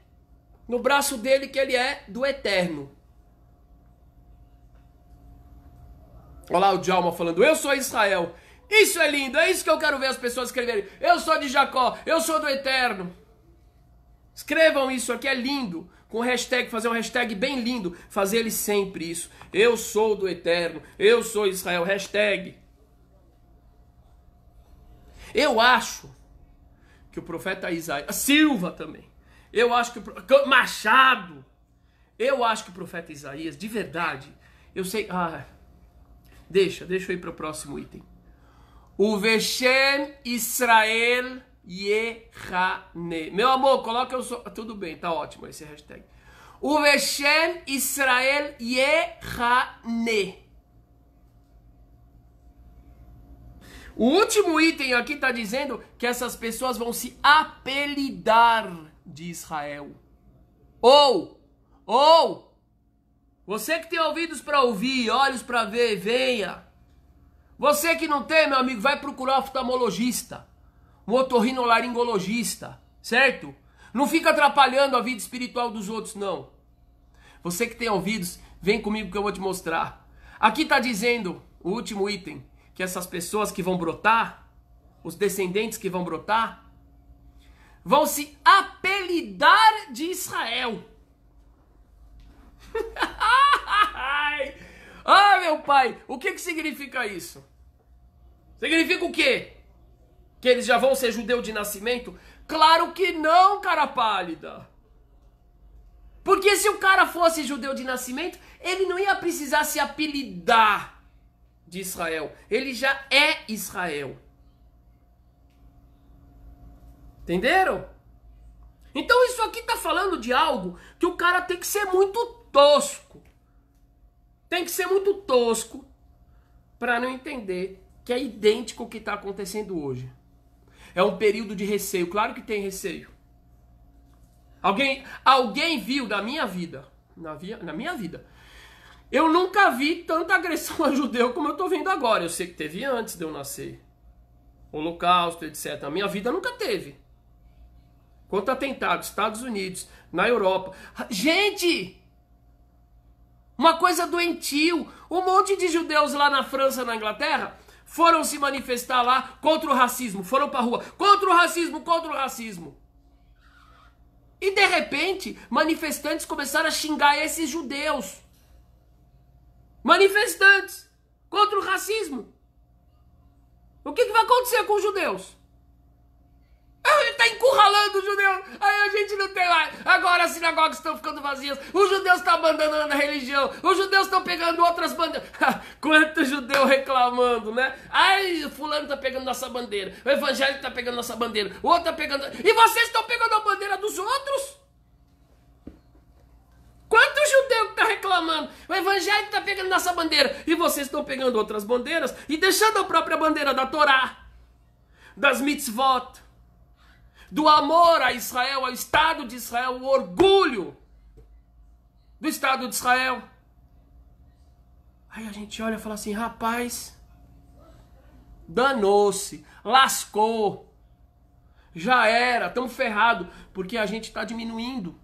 no braço dele que ele é do eterno. Olá, o Djalma falando, eu sou Israel. Isso é lindo, é isso que eu quero ver as pessoas escreverem. Eu sou de Jacó, eu sou do Eterno. Escrevam isso aqui, é lindo. Com hashtag, fazer um hashtag bem lindo. Fazer ele sempre isso. Eu sou do Eterno, eu sou Israel. Hashtag. Eu acho que o profeta Isaías, Silva também. Eu acho que o Machado. Eu acho que o profeta Isaías, de verdade, eu sei, ah, Deixa, deixa eu ir para o próximo item. O Veshem Israel Yehane. Meu amor, coloca eu sou. Tudo bem, tá ótimo esse hashtag. O Veshem Israel Yehane. O último item aqui está dizendo que essas pessoas vão se apelidar de Israel. Ou, ou você que tem ouvidos para ouvir, olhos para ver, venha. Você que não tem, meu amigo, vai procurar um oftalmologista, um otorrinolaringologista, certo? Não fica atrapalhando a vida espiritual dos outros, não. Você que tem ouvidos, vem comigo que eu vou te mostrar. Aqui está dizendo o último item, que essas pessoas que vão brotar, os descendentes que vão brotar, vão se apelidar de Israel. [laughs] ah, meu pai, o que, que significa isso? Significa o quê? Que eles já vão ser judeu de nascimento? Claro que não, cara pálida. Porque se o cara fosse judeu de nascimento, ele não ia precisar se apelidar de Israel. Ele já é Israel. Entenderam? Então isso aqui tá falando de algo que o cara tem que ser muito tosco. Tem que ser muito tosco para não entender que é idêntico o que está acontecendo hoje. É um período de receio, claro que tem receio. Alguém, alguém viu na minha vida, na, via, na minha vida, eu nunca vi tanta agressão a judeu como eu estou vendo agora. Eu sei que teve antes de eu nascer. Holocausto, etc. A minha vida nunca teve. Quanto atentado, Estados Unidos, na Europa. Gente, uma coisa doentio. Um monte de judeus lá na França, na Inglaterra, foram se manifestar lá contra o racismo, foram pra rua, contra o racismo, contra o racismo. E de repente, manifestantes começaram a xingar esses judeus. Manifestantes contra o racismo. O que, que vai acontecer com os judeus? Ah, ele está encurralando os judeus. Aí a gente não tem lá. Agora as sinagogas estão ficando vazias. Os judeus estão abandonando a religião. Os judeus estão pegando outras bandeiras. [laughs] Ah, quanto judeu reclamando, né? Ai, fulano está pegando nossa bandeira. O evangelho está pegando nossa bandeira. O outro está pegando. E vocês estão pegando a bandeira dos outros? Quanto judeu está reclamando? O evangelho está pegando nossa bandeira. E vocês estão pegando outras bandeiras e deixando a própria bandeira da Torá, das mitzvot do amor a Israel, ao Estado de Israel, o orgulho do Estado de Israel. Aí a gente olha e fala assim: rapaz, danou-se, lascou, já era, estamos ferrado, porque a gente está diminuindo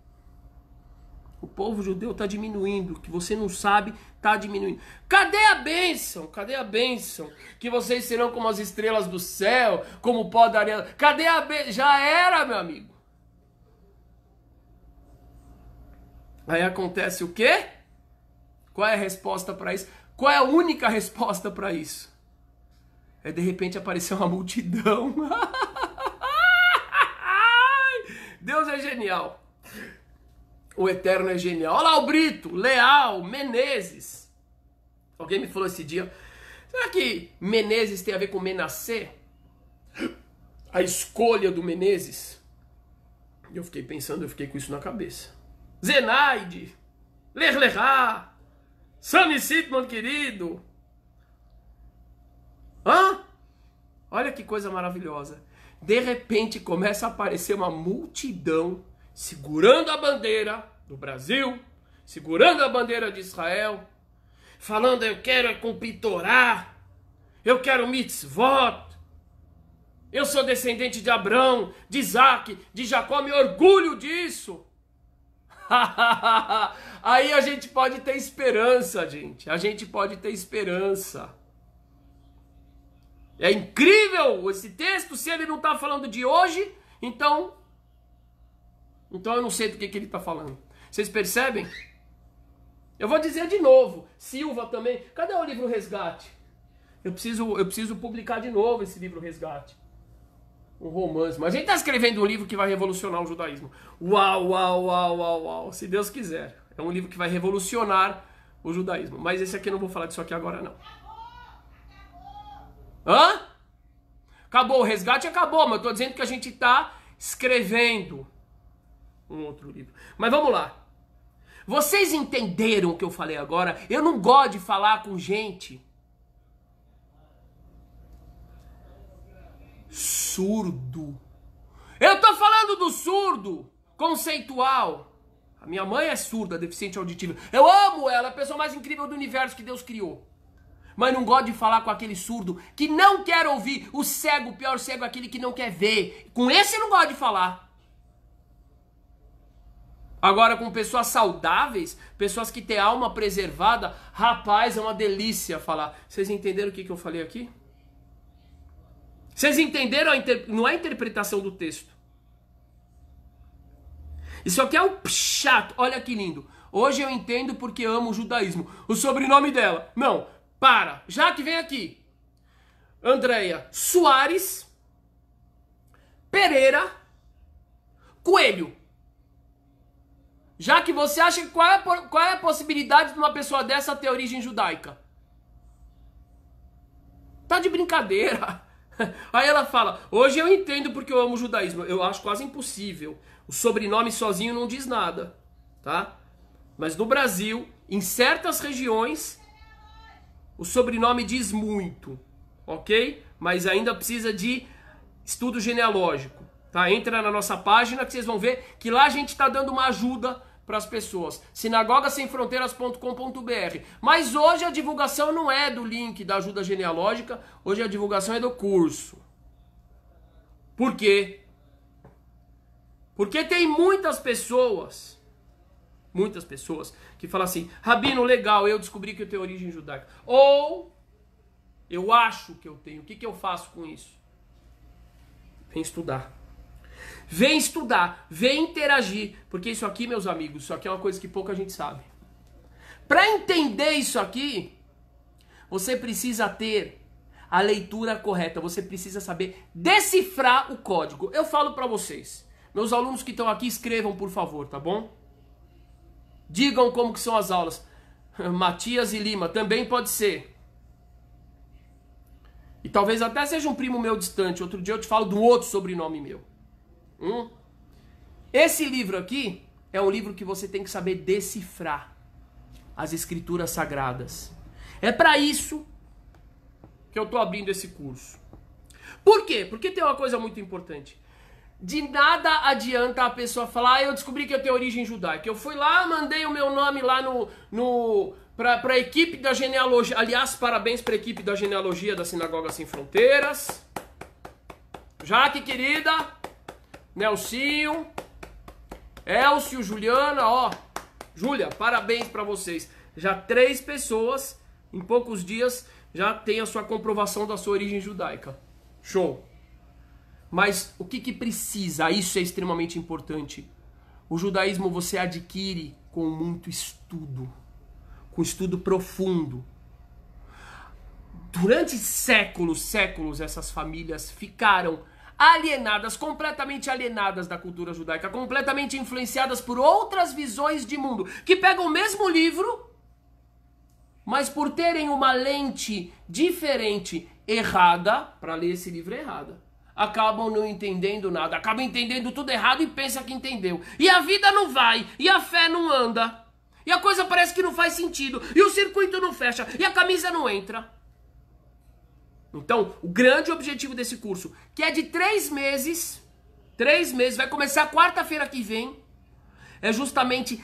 o povo judeu está diminuindo. Que você não sabe, está diminuindo. Cadê a bênção? Cadê a bênção? Que vocês serão como as estrelas do céu, como o pó da areia. Cadê a bênção? Já era, meu amigo. Aí acontece o quê? Qual é a resposta para isso? Qual é a única resposta para isso? É de repente aparecer uma multidão. [laughs] Deus é genial. O Eterno é genial. Olha lá o Brito, Leal, Menezes. Alguém me falou esse dia. Será que Menezes tem a ver com Menasser? A escolha do Menezes? Eu fiquei pensando, eu fiquei com isso na cabeça. Zenaide, Lerlerá, Sami meu querido. Hã? Olha que coisa maravilhosa. De repente começa a aparecer uma multidão segurando a bandeira do Brasil, segurando a bandeira de Israel, falando eu quero é cumprir Torá, eu quero mitzvot, eu sou descendente de Abraão, de Isaac, de Jacó, me orgulho disso. [laughs] Aí a gente pode ter esperança, gente. A gente pode ter esperança. É incrível esse texto. Se ele não está falando de hoje, então então eu não sei do que, que ele está falando. Vocês percebem? Eu vou dizer de novo. Silva também. Cadê o livro Resgate? Eu preciso, eu preciso publicar de novo esse livro Resgate. Um romance. Mas a gente está escrevendo um livro que vai revolucionar o judaísmo. Uau, uau, uau, uau, uau. Se Deus quiser. É um livro que vai revolucionar o judaísmo. Mas esse aqui eu não vou falar disso aqui agora, não. Hã? Acabou, o resgate acabou, mas eu estou dizendo que a gente está escrevendo um outro livro. Mas vamos lá. Vocês entenderam o que eu falei agora? Eu não gosto de falar com gente surdo. Eu tô falando do surdo conceitual. A minha mãe é surda, deficiente auditiva. Eu amo ela, a pessoa mais incrível do universo que Deus criou. Mas não gosto de falar com aquele surdo que não quer ouvir. O cego, o pior cego aquele que não quer ver. Com esse eu não gosto de falar. Agora, com pessoas saudáveis, pessoas que têm alma preservada, rapaz, é uma delícia falar. Vocês entenderam o que, que eu falei aqui? Vocês entenderam? Inter... Não é a interpretação do texto. Isso aqui é um chato. Olha que lindo. Hoje eu entendo porque amo o judaísmo. O sobrenome dela. Não, para. Já que vem aqui. Andréia Soares Pereira Coelho. Já que você acha qual é, qual é a possibilidade de uma pessoa dessa ter origem judaica? Tá de brincadeira. [laughs] Aí ela fala: Hoje eu entendo porque eu amo o judaísmo. Eu acho quase impossível. O sobrenome sozinho não diz nada, tá? Mas no Brasil, em certas regiões, o sobrenome diz muito, ok? Mas ainda precisa de estudo genealógico, tá? Entra na nossa página que vocês vão ver que lá a gente está dando uma ajuda para as pessoas. sinagogasemfronteiras.com.br. Mas hoje a divulgação não é do link da ajuda genealógica, hoje a divulgação é do curso. Por quê? Porque tem muitas pessoas, muitas pessoas, que falam assim: Rabino, legal, eu descobri que eu tenho origem judaica. Ou eu acho que eu tenho, o que, que eu faço com isso? Vem estudar. Vem estudar, vem interagir, porque isso aqui, meus amigos, isso aqui é uma coisa que pouca gente sabe. Para entender isso aqui, você precisa ter a leitura correta, você precisa saber decifrar o código. Eu falo para vocês, meus alunos que estão aqui, escrevam, por favor, tá bom? Digam como que são as aulas. [laughs] Matias e Lima, também pode ser. E talvez até seja um primo meu distante. Outro dia eu te falo do outro sobrenome meu. Hum? Esse livro aqui é um livro que você tem que saber decifrar as escrituras sagradas. É para isso que eu estou abrindo esse curso. Por quê? Porque tem uma coisa muito importante. De nada adianta a pessoa falar, ah, eu descobri que eu tenho origem judaica. Eu fui lá, mandei o meu nome lá no, no para a equipe da genealogia. Aliás, parabéns para a equipe da genealogia da Sinagoga Sem Fronteiras. Jaque, querida, Nelsinho, Elcio, Juliana, ó. Júlia, parabéns para vocês. Já três pessoas, em poucos dias, já tem a sua comprovação da sua origem judaica. Show. Mas o que, que precisa? Isso é extremamente importante. O judaísmo você adquire com muito estudo, com estudo profundo. Durante séculos, séculos, essas famílias ficaram alienadas, completamente alienadas da cultura judaica, completamente influenciadas por outras visões de mundo, que pegam o mesmo livro, mas por terem uma lente diferente, errada, para ler esse livro é errada. Acabam não entendendo nada, acabam entendendo tudo errado e pensa que entendeu. E a vida não vai, e a fé não anda. E a coisa parece que não faz sentido, e o circuito não fecha, e a camisa não entra. Então, o grande objetivo desse curso, que é de três meses, três meses, vai começar quarta-feira que vem, é justamente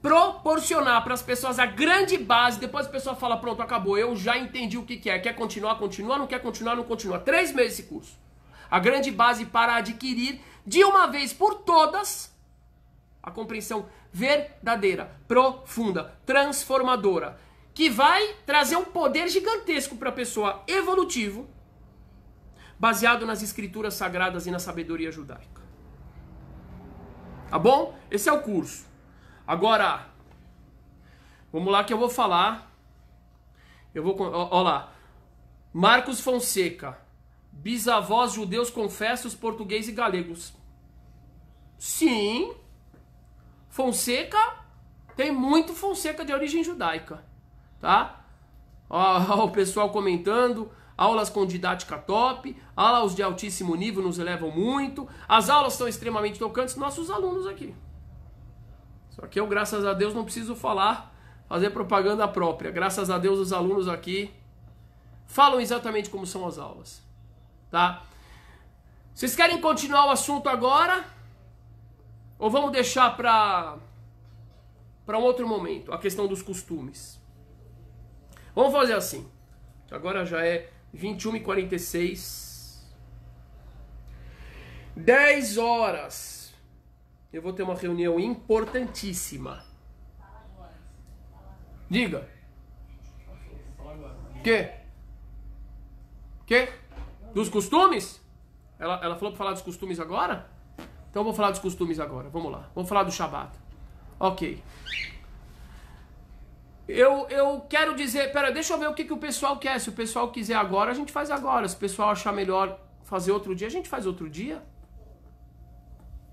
proporcionar para as pessoas a grande base. Depois a pessoa fala: pronto, acabou, eu já entendi o que, que é. Quer continuar, continua, não quer continuar, não continua. Três meses esse curso. A grande base para adquirir, de uma vez por todas, a compreensão verdadeira, profunda, transformadora que vai trazer um poder gigantesco para a pessoa evolutivo, baseado nas escrituras sagradas e na sabedoria judaica. Tá bom? Esse é o curso. Agora, vamos lá que eu vou falar. Eu vou. Olha lá. Marcos Fonseca. Bisavós judeus confessos, português e galegos. Sim. Fonseca tem muito Fonseca de origem judaica tá? [laughs] Ó, o pessoal comentando, aulas com didática top, aulas de altíssimo nível nos elevam muito, as aulas são extremamente tocantes, nossos alunos aqui. Só que eu, graças a Deus, não preciso falar, fazer propaganda própria. Graças a Deus, os alunos aqui falam exatamente como são as aulas, tá? Vocês querem continuar o assunto agora? Ou vamos deixar para para um outro momento, a questão dos costumes? Vamos fazer assim. Agora já é 21h46. 10 horas. Eu vou ter uma reunião importantíssima. Diga. Que? Que? Dos costumes? Ela, ela falou pra falar dos costumes agora? Então eu vou falar dos costumes agora. Vamos lá. Vamos falar do Shabat. Ok. Eu, eu quero dizer, pera, deixa eu ver o que, que o pessoal quer. Se o pessoal quiser agora, a gente faz agora. Se o pessoal achar melhor fazer outro dia, a gente faz outro dia.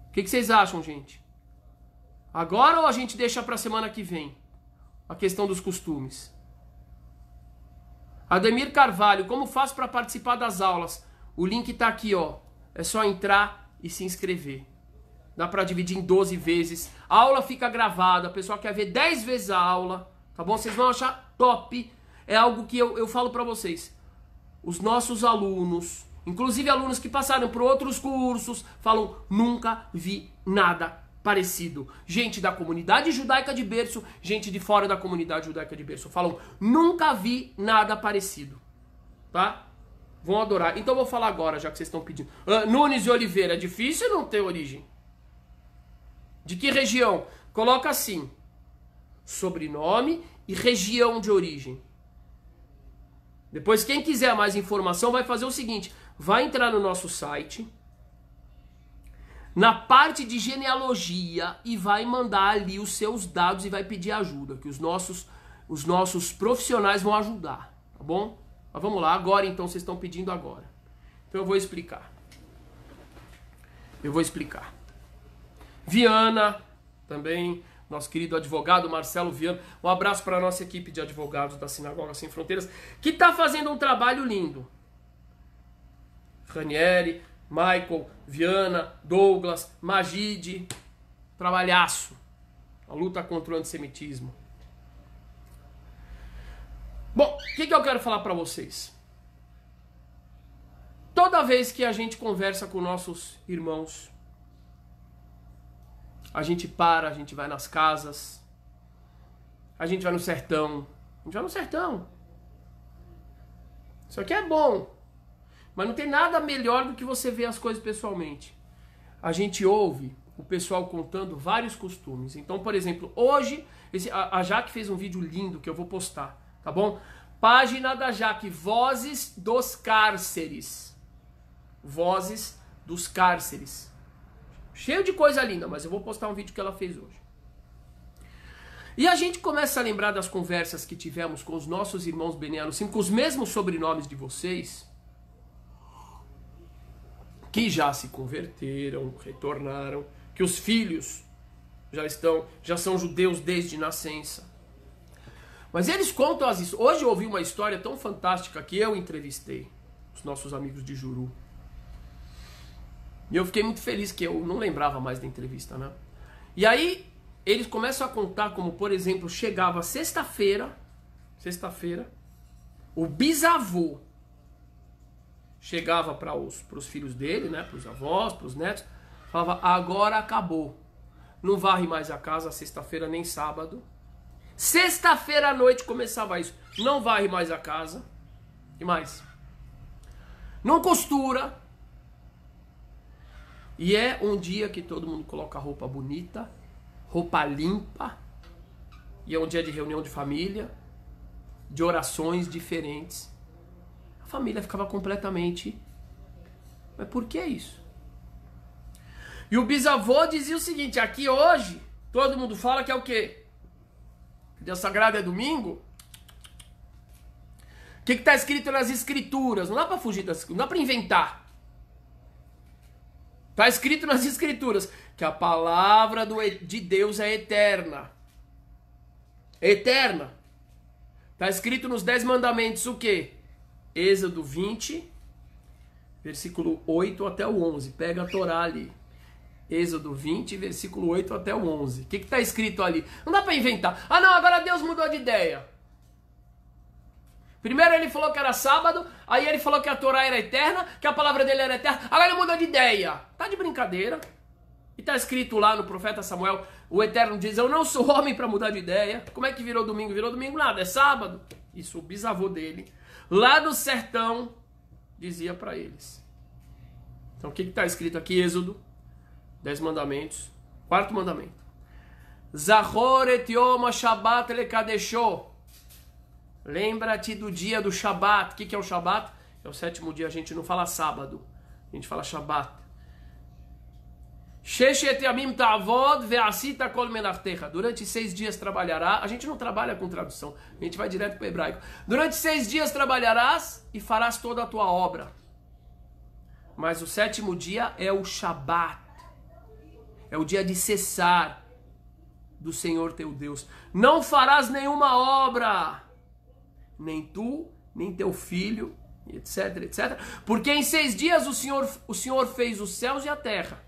O que, que vocês acham, gente? Agora ou a gente deixa para semana que vem? A questão dos costumes. Ademir Carvalho, como faço para participar das aulas? O link está aqui, ó. É só entrar e se inscrever. Dá para dividir em 12 vezes. A aula fica gravada, o pessoal quer ver 10 vezes a aula. Tá bom? Vocês vão achar top. É algo que eu, eu falo para vocês. Os nossos alunos, inclusive alunos que passaram por outros cursos, falam: nunca vi nada parecido. Gente da comunidade judaica de berço, gente de fora da comunidade judaica de berço, falam: nunca vi nada parecido. Tá? Vão adorar. Então vou falar agora, já que vocês estão pedindo. Uh, Nunes e Oliveira, é difícil não ter origem. De que região? Coloca assim sobrenome e região de origem. Depois, quem quiser mais informação, vai fazer o seguinte: vai entrar no nosso site, na parte de genealogia, e vai mandar ali os seus dados e vai pedir ajuda, que os nossos, os nossos profissionais vão ajudar, tá bom? Mas vamos lá, agora então, vocês estão pedindo agora. Então eu vou explicar. Eu vou explicar. Viana também nosso querido advogado Marcelo Viano. Um abraço para a nossa equipe de advogados da Sinagoga Sem Fronteiras, que está fazendo um trabalho lindo. Ranieri, Michael, Viana, Douglas, Majid, trabalhaço. A luta contra o antissemitismo. Bom, o que, que eu quero falar para vocês? Toda vez que a gente conversa com nossos irmãos a gente para, a gente vai nas casas, a gente vai no sertão. A gente vai no sertão. Isso aqui é bom. Mas não tem nada melhor do que você ver as coisas pessoalmente. A gente ouve o pessoal contando vários costumes. Então, por exemplo, hoje, esse, a, a Jaque fez um vídeo lindo que eu vou postar, tá bom? Página da Jaque, Vozes dos Cárceres. Vozes dos Cárceres. Cheio de coisa linda, mas eu vou postar um vídeo que ela fez hoje. E a gente começa a lembrar das conversas que tivemos com os nossos irmãos Benianos, com os mesmos sobrenomes de vocês, que já se converteram, retornaram, que os filhos já estão, já são judeus desde nascença. Mas eles contam as Hoje eu ouvi uma história tão fantástica que eu entrevistei os nossos amigos de Juru. E eu fiquei muito feliz que eu não lembrava mais da entrevista, né? E aí eles começam a contar como, por exemplo, chegava sexta-feira, sexta-feira, o bisavô chegava para os pros filhos dele, né, para os avós, para os netos, falava: "Agora acabou. Não varre mais a casa sexta-feira nem sábado". Sexta-feira à noite começava isso. Não varre mais a casa. E mais. Não costura, e é um dia que todo mundo coloca roupa bonita, roupa limpa, e é um dia de reunião de família, de orações diferentes. A família ficava completamente. Mas por que isso? E o bisavô dizia o seguinte: aqui hoje, todo mundo fala que é o quê? Dia sagrado é domingo? O que está escrito nas escrituras? Não dá para fugir das, não dá para inventar. Está escrito nas Escrituras que a palavra do, de Deus é eterna. Eterna. Está escrito nos Dez Mandamentos o quê? Êxodo 20, versículo 8 até o 11. Pega a Torá ali. Êxodo 20, versículo 8 até o 11. O que está escrito ali? Não dá para inventar. Ah, não, agora Deus mudou de ideia. Primeiro ele falou que era sábado, aí ele falou que a Torá era eterna, que a palavra dele era eterna. Agora ele muda de ideia. Tá de brincadeira. E tá escrito lá no profeta Samuel, o Eterno diz: "Eu não sou homem para mudar de ideia". Como é que virou domingo? Virou domingo nada, é sábado. Isso o bisavô dele, lá no sertão, dizia para eles. Então o que está escrito aqui? Êxodo, dez mandamentos, quarto mandamento. Zahor et yom Shabbat lekadeshou. Lembra-te do dia do Shabat. O que, é o Shabat? É o sétimo dia, a gente não fala sábado. A gente fala Shabat. Durante seis dias trabalhará. A gente não trabalha com tradução, a gente vai direto para o hebraico. Durante seis dias trabalharás e farás toda a tua obra. Mas o sétimo dia é o Shabat. É o dia de cessar do Senhor teu Deus. Não farás nenhuma obra nem tu, nem teu filho, etc, etc. Porque em seis dias o Senhor, o Senhor fez os céus e a terra,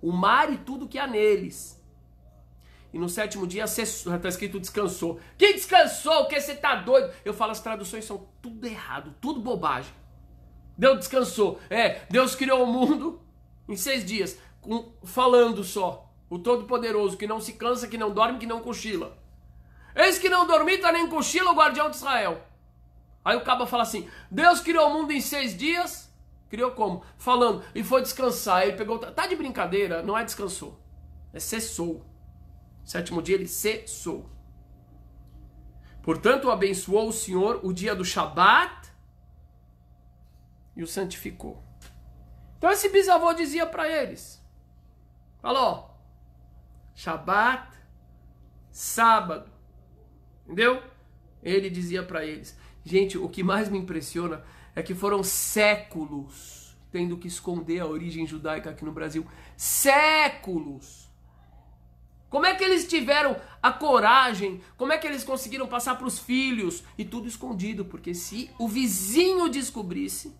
o mar e tudo que há neles. E no sétimo dia, está escrito descansou. Que descansou? Que você tá doido? Eu falo, as traduções são tudo errado, tudo bobagem. Deus descansou. É, Deus criou o mundo em seis dias, com, falando só. O Todo-Poderoso, que não se cansa, que não dorme, que não cochila. Eis que não dormita tá nem cochila o guardião de Israel. Aí o caba fala assim: Deus criou o mundo em seis dias. Criou como? Falando, e foi descansar. Ele pegou. Tá de brincadeira? Não é descansou. É cessou. Sétimo dia ele cessou. Portanto, abençoou o Senhor o dia do Shabat e o santificou. Então esse bisavô dizia para eles: Falou, Shabat, sábado. Entendeu? Ele dizia para eles: Gente, o que mais me impressiona é que foram séculos tendo que esconder a origem judaica aqui no Brasil. Séculos! Como é que eles tiveram a coragem? Como é que eles conseguiram passar para os filhos? E tudo escondido, porque se o vizinho descobrisse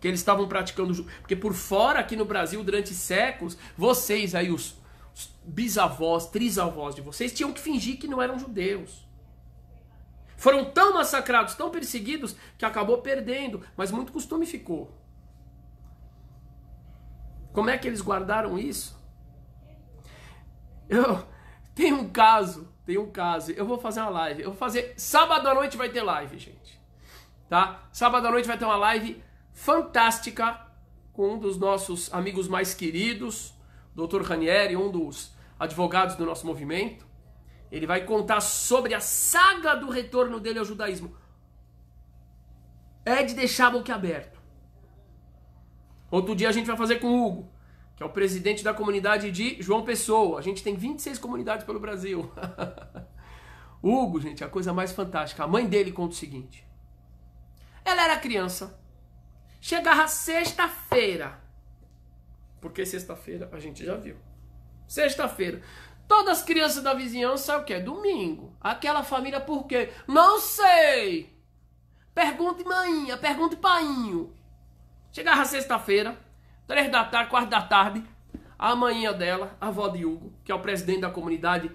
que eles estavam praticando. Porque por fora, aqui no Brasil, durante séculos, vocês aí, os, os bisavós, trisavós de vocês, tinham que fingir que não eram judeus. Foram tão massacrados, tão perseguidos, que acabou perdendo, mas muito costume ficou. Como é que eles guardaram isso? Eu tenho um caso, tem um caso. Eu vou fazer uma live. Eu vou fazer sábado à noite vai ter live, gente. Tá? Sábado à noite vai ter uma live fantástica com um dos nossos amigos mais queridos, Dr. Ranieri, um dos advogados do nosso movimento. Ele vai contar sobre a saga do retorno dele ao judaísmo. É de deixar aberto. Outro dia a gente vai fazer com o Hugo, que é o presidente da comunidade de João Pessoa. A gente tem 26 comunidades pelo Brasil. [laughs] Hugo, gente, a coisa mais fantástica. A mãe dele conta o seguinte: ela era criança. Chegava sexta-feira. Porque sexta-feira a gente já viu. Sexta-feira. Todas as crianças da vizinhança o que? Domingo. Aquela família por quê? Não sei. Pergunte mainha, pergunte painho. Chegava sexta-feira, três da tarde, quatro da tarde, a manhinha dela, a avó de Hugo, que é o presidente da comunidade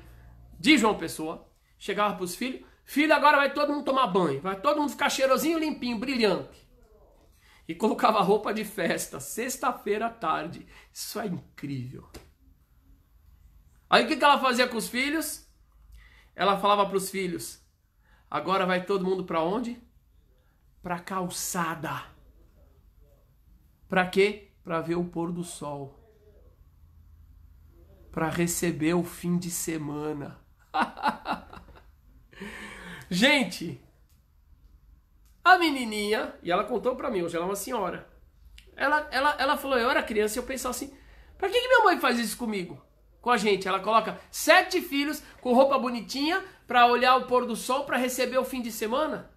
de João Pessoa, chegava para os filhos, filho, agora vai todo mundo tomar banho, vai todo mundo ficar cheirosinho, limpinho, brilhante. E colocava roupa de festa, sexta-feira à tarde. Isso é incrível. Aí o que, que ela fazia com os filhos? Ela falava para os filhos: agora vai todo mundo para onde? Para calçada. Para quê? Para ver o pôr do sol. Para receber o fim de semana. [laughs] Gente, a menininha, e ela contou para mim, hoje ela é uma senhora. Ela, ela, ela falou, eu era criança e eu pensava assim, pra que, que minha mãe faz isso comigo? com a gente. Ela coloca sete filhos com roupa bonitinha para olhar o pôr do sol para receber o fim de semana.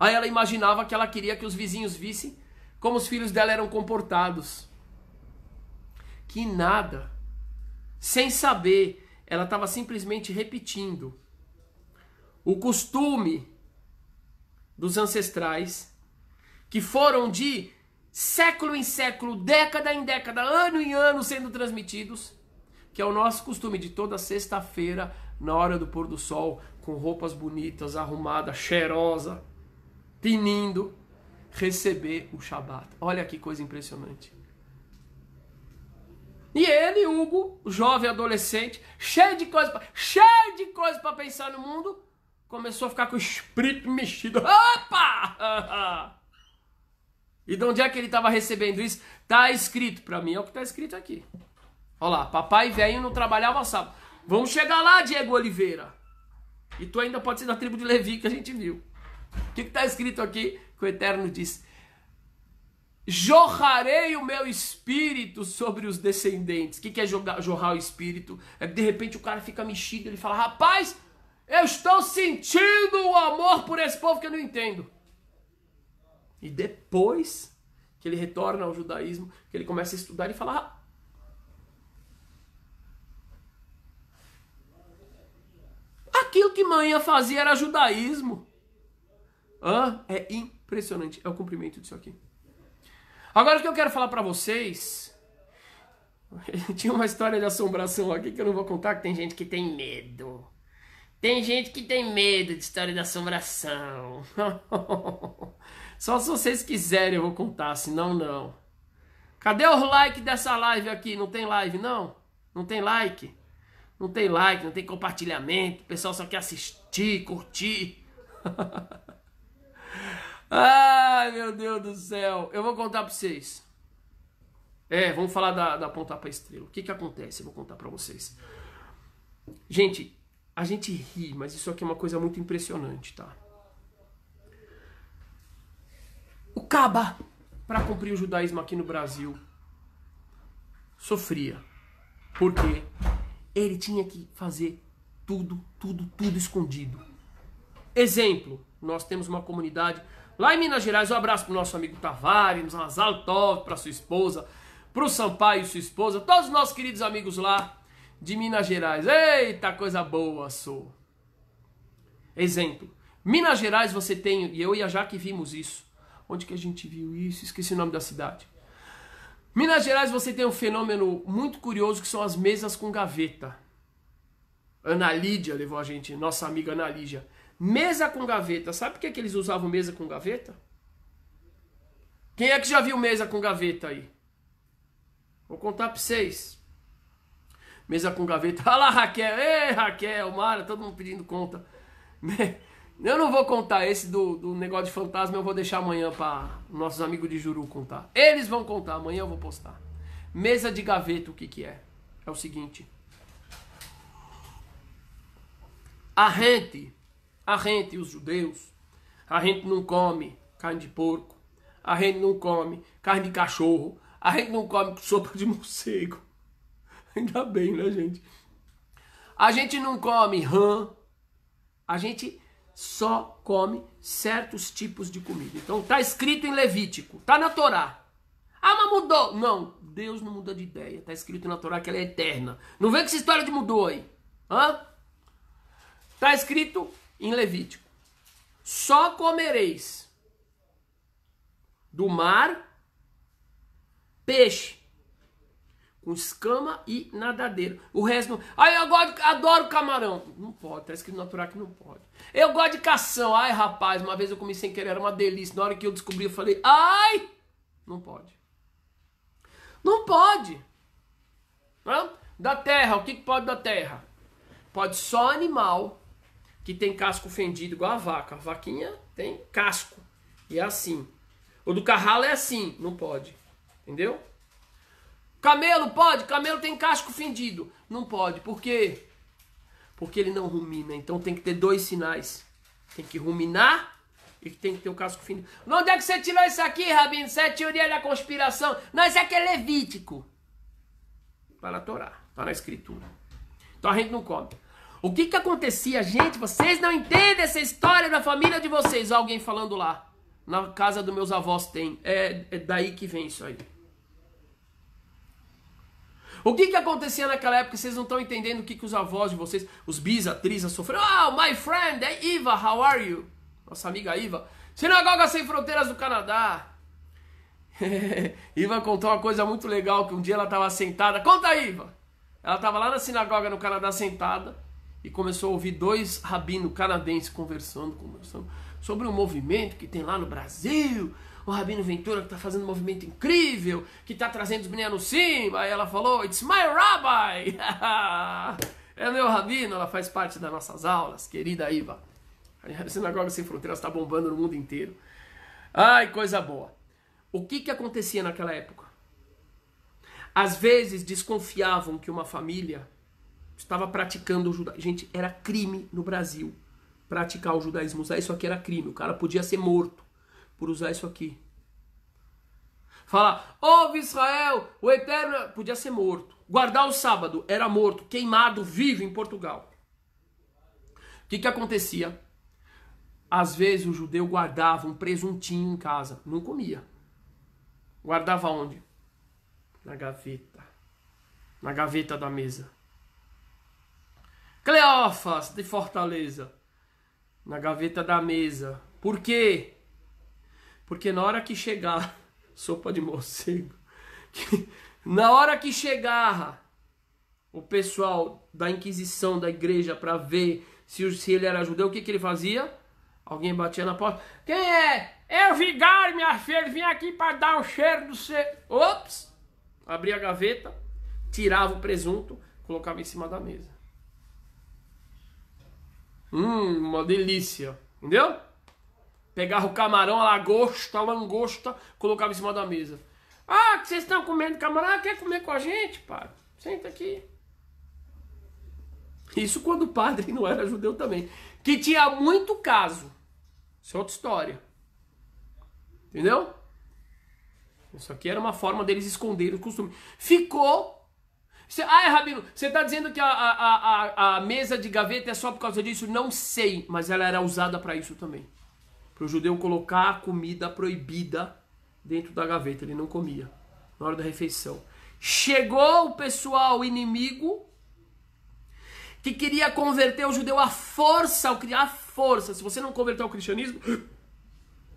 Aí ela imaginava que ela queria que os vizinhos vissem como os filhos dela eram comportados. Que nada. Sem saber, ela estava simplesmente repetindo o costume dos ancestrais que foram de século em século, década em década, ano em ano sendo transmitidos, que é o nosso costume de toda sexta-feira, na hora do pôr do sol, com roupas bonitas, arrumada, cheirosa, tinindo, receber o Shabat. Olha que coisa impressionante. E ele, Hugo, jovem adolescente, cheio de coisa, pra, cheio de coisa para pensar no mundo, começou a ficar com o espírito mexido. Opa! [laughs] E de onde é que ele estava recebendo isso? Tá escrito, para mim é o que tá escrito aqui. Olha lá, papai velho não trabalhava sábado. Vamos chegar lá, Diego Oliveira. E tu ainda pode ser da tribo de Levi que a gente viu. O que está escrito aqui que o Eterno diz? Jorrarei o meu espírito sobre os descendentes. O que, que é jogar, jorrar o espírito? É que de repente o cara fica mexido, ele fala: Rapaz, eu estou sentindo o amor por esse povo que eu não entendo. E depois que ele retorna ao judaísmo, que ele começa a estudar e falar. Aquilo que manhã fazia era judaísmo. ah É impressionante. É o cumprimento disso aqui. Agora o que eu quero falar para vocês. [laughs] Tinha uma história de assombração aqui que eu não vou contar, que tem gente que tem medo. Tem gente que tem medo de história de assombração. [laughs] Só se vocês quiserem eu vou contar, senão não. Cadê o like dessa live aqui? Não tem live não? Não tem like? Não tem like, não tem compartilhamento. O pessoal só quer assistir, curtir. [laughs] Ai, meu Deus do céu. Eu vou contar para vocês. É, vamos falar da, da ponta para estrela. O que que acontece? Eu vou contar para vocês. Gente, a gente ri, mas isso aqui é uma coisa muito impressionante, tá? o Caba, para cumprir o judaísmo aqui no Brasil, sofria. Porque ele tinha que fazer tudo, tudo, tudo escondido. Exemplo, nós temos uma comunidade lá em Minas Gerais. Um abraço para o nosso amigo Tavares, Razal Tov, para sua esposa, para o Sampaio e sua esposa, todos os nossos queridos amigos lá de Minas Gerais. Eita, coisa boa, sou. Exemplo, Minas Gerais você tem, e eu e a Jaque vimos isso, Onde que a gente viu isso? Esqueci o nome da cidade. Minas Gerais você tem um fenômeno muito curioso que são as mesas com gaveta. Ana Lídia levou a gente, nossa amiga Ana Lídia. Mesa com gaveta. Sabe por que, é que eles usavam mesa com gaveta? Quem é que já viu mesa com gaveta aí? Vou contar pra vocês. Mesa com gaveta. [laughs] Olha lá, Raquel. Ei, Raquel, Mara, todo mundo pedindo conta. [laughs] Né? Eu não vou contar esse do, do negócio de fantasma, eu vou deixar amanhã para nossos amigos de Juru contar. Eles vão contar, amanhã eu vou postar. Mesa de gaveta, o que que é? É o seguinte. A gente, a gente, os judeus, a gente não come carne de porco, a gente não come carne de cachorro, a gente não come sopa de morcego. [laughs] Ainda bem, né, gente? A gente não come rã, a gente só come certos tipos de comida. Então está escrito em Levítico, está na Torá. Ah, mas mudou. Não, Deus não muda de ideia. Está escrito na Torá que ela é eterna. Não vê com essa história de mudou aí. Está escrito em Levítico. Só comereis do mar peixe, com escama e nadadeiro O resto, aí ah, eu gosto, adoro camarão. Não pode, tá escrito natural que não pode. Eu gosto de cação. Ai, rapaz, uma vez eu comi sem querer, era uma delícia. Na hora que eu descobri, eu falei, ai, não pode. Não pode. Da terra, o que, que pode da terra? Pode só animal que tem casco fendido, igual a vaca. A vaquinha tem casco. E é assim. O do carralo é assim, não pode. Entendeu? Camelo pode? Camelo tem casco fendido. Não pode. Por quê? Porque ele não rumina. Então tem que ter dois sinais. Tem que ruminar e tem que ter o casco fendido. Onde é que você tirou isso aqui, Rabino? Isso é teoria da conspiração. Não, isso aqui é levítico. Está na Torá. Está na Escritura. Então a gente não come. O que que acontecia, gente? Vocês não entendem essa história da família de vocês. Alguém falando lá. Na casa dos meus avós tem. é, é daí que vem isso aí. O que que acontecia naquela época? Vocês não estão entendendo o que que os avós de vocês, os bis, atrizes sofreram. Oh, my friend, é Iva, how are you? Nossa amiga Iva. Sinagoga Sem Fronteiras do Canadá. [laughs] Iva contou uma coisa muito legal, que um dia ela estava sentada. Conta, Iva! Ela estava lá na sinagoga no Canadá sentada e começou a ouvir dois rabinos canadenses conversando, conversando sobre o um movimento que tem lá no Brasil, o Rabino Ventura que está fazendo um movimento incrível, que está trazendo os meninos cima. Aí ela falou, it's my rabbi. [laughs] é meu Rabino, ela faz parte das nossas aulas, querida Iva. A Sinagoga Sem Fronteiras está bombando no mundo inteiro. Ai, coisa boa. O que, que acontecia naquela época? Às vezes desconfiavam que uma família estava praticando o judaísmo. Gente, era crime no Brasil praticar o judaísmo. Isso aqui era crime. O cara podia ser morto por usar isso aqui. Falar, ouve Israel, o Eterno é- podia ser morto. Guardar o sábado era morto, queimado, vivo em Portugal. O que, que acontecia? Às vezes o judeu guardava um presuntinho em casa, não comia. Guardava onde? Na gaveta. Na gaveta da mesa. Cleófas de Fortaleza. Na gaveta da mesa. Por quê? Porque na hora que chegar [laughs] sopa de morcego, que, [laughs] na hora que chegar o pessoal da Inquisição da igreja para ver se, se ele era judeu, o que, que ele fazia? Alguém batia na porta. Quem é? Eu, é Vigário, minha filha, vim aqui para dar um cheiro do seu. Ops! Abria a gaveta, tirava o presunto, colocava em cima da mesa. Hum, uma delícia. Entendeu? Pegava o camarão, a lagosta, a langosta, colocava em cima da mesa. Ah, que vocês estão comendo camarão? Ah, quer comer com a gente, padre? Senta aqui. Isso quando o padre não era judeu também. Que tinha muito caso. Isso é outra história. Entendeu? Isso aqui era uma forma deles esconder o costume. Ficou. ah, é, Rabino, você está dizendo que a, a, a, a mesa de gaveta é só por causa disso? Não sei, mas ela era usada para isso também para o judeu colocar a comida proibida dentro da gaveta. Ele não comia na hora da refeição. Chegou o pessoal inimigo que queria converter o judeu à força, ao criar força. Se você não converter ao cristianismo,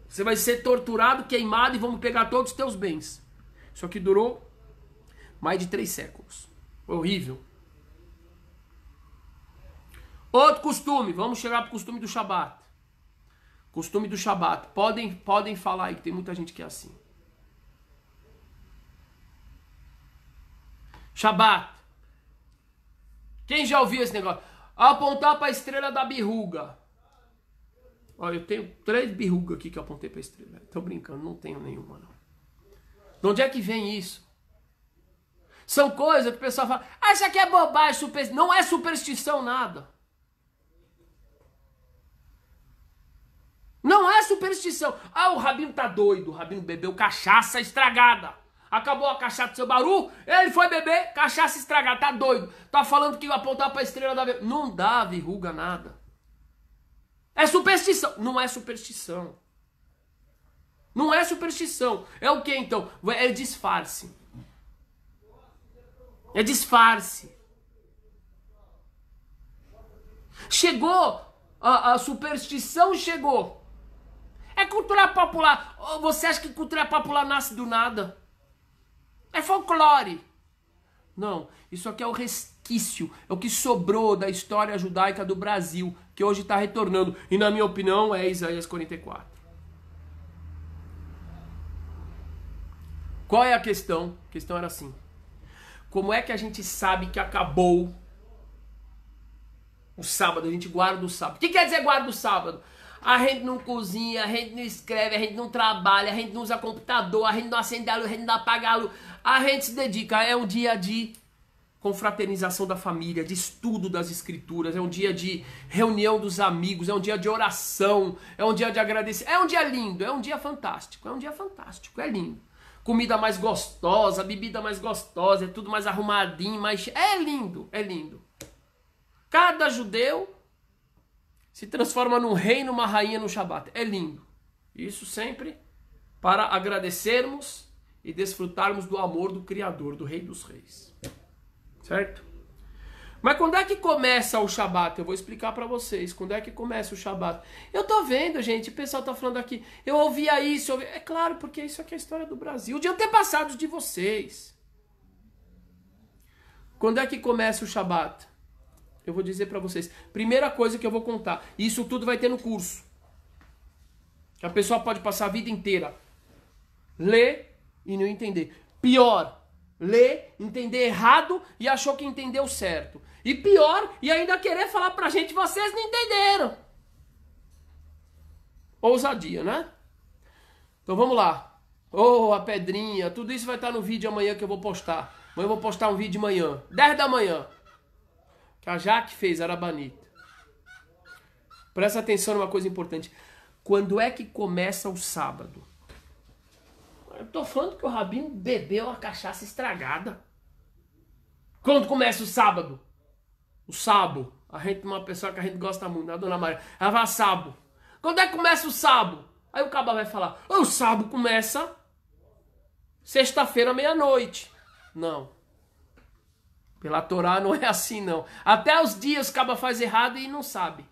você vai ser torturado, queimado e vamos pegar todos os teus bens. Só que durou mais de três séculos. Horrível. Outro costume, vamos chegar para o costume do Shabat. Costume do Shabat. Podem, podem falar aí que tem muita gente que é assim. Shabat. Quem já ouviu esse negócio? Apontar para a estrela da birruga. Olha, eu tenho três birrugas aqui que eu apontei para a estrela. Estou brincando, não tenho nenhuma não. De onde é que vem isso? São coisas que o pessoal fala, ah, isso aqui é bobagem, super... não é superstição nada. Não é superstição. Ah, o Rabino tá doido. O Rabino bebeu cachaça estragada. Acabou a cachaça do seu baru, ele foi beber, cachaça estragada, tá doido. Tá falando que ia apontar pra estrela da... Não dá verruga nada. É superstição. Não é superstição. Não é superstição. É o que então? É disfarce. É disfarce. Chegou, a, a superstição chegou. É cultura popular. Você acha que cultura popular nasce do nada? É folclore. Não, isso aqui é o resquício, é o que sobrou da história judaica do Brasil, que hoje está retornando. E na minha opinião é Isaías 44. Qual é a questão? A questão era assim. Como é que a gente sabe que acabou o sábado? A gente guarda o sábado. O que quer dizer guarda o sábado? A gente não cozinha, a gente não escreve, a gente não trabalha, a gente não usa computador, a gente não acende a luz, a gente não apaga a luz. A gente se dedica, é um dia de confraternização da família, de estudo das escrituras, é um dia de reunião dos amigos, é um dia de oração, é um dia de agradecer. É um dia lindo, é um dia fantástico, é um dia fantástico, é lindo. Comida mais gostosa, bebida mais gostosa, é tudo mais arrumadinho, mais é lindo, é lindo. Cada judeu se transforma num rei, numa rainha no Shabat. É lindo. Isso sempre para agradecermos e desfrutarmos do amor do Criador, do Rei dos Reis. Certo? Mas quando é que começa o Shabat? Eu vou explicar para vocês. Quando é que começa o Shabat? Eu tô vendo, gente, o pessoal tá falando aqui. Eu ouvia isso, eu é claro, porque isso aqui é a história do Brasil, de antepassados de vocês. Quando é que começa o Shabat? Eu vou dizer para vocês. Primeira coisa que eu vou contar. Isso tudo vai ter no curso. A pessoa pode passar a vida inteira. Ler e não entender. Pior, ler, entender errado e achou que entendeu certo. E pior, e ainda querer falar pra gente, vocês não entenderam. Ousadia, né? Então vamos lá. Oh, a pedrinha, tudo isso vai estar no vídeo amanhã que eu vou postar. Amanhã eu vou postar um vídeo de manhã, 10 da manhã a Jaque fez, Arabanita. Presta atenção numa coisa importante. Quando é que começa o sábado? Eu tô falando que o Rabino bebeu a cachaça estragada. Quando começa o sábado? O sábado. A gente, uma pessoa que a gente gosta muito, né, a dona Maria. Ela fala sábado. Quando é que começa o sábado? Aí o cabal vai falar, o sábado começa sexta-feira, meia-noite. Não. Pela Torá não é assim não. Até os dias acaba faz errado e não sabe.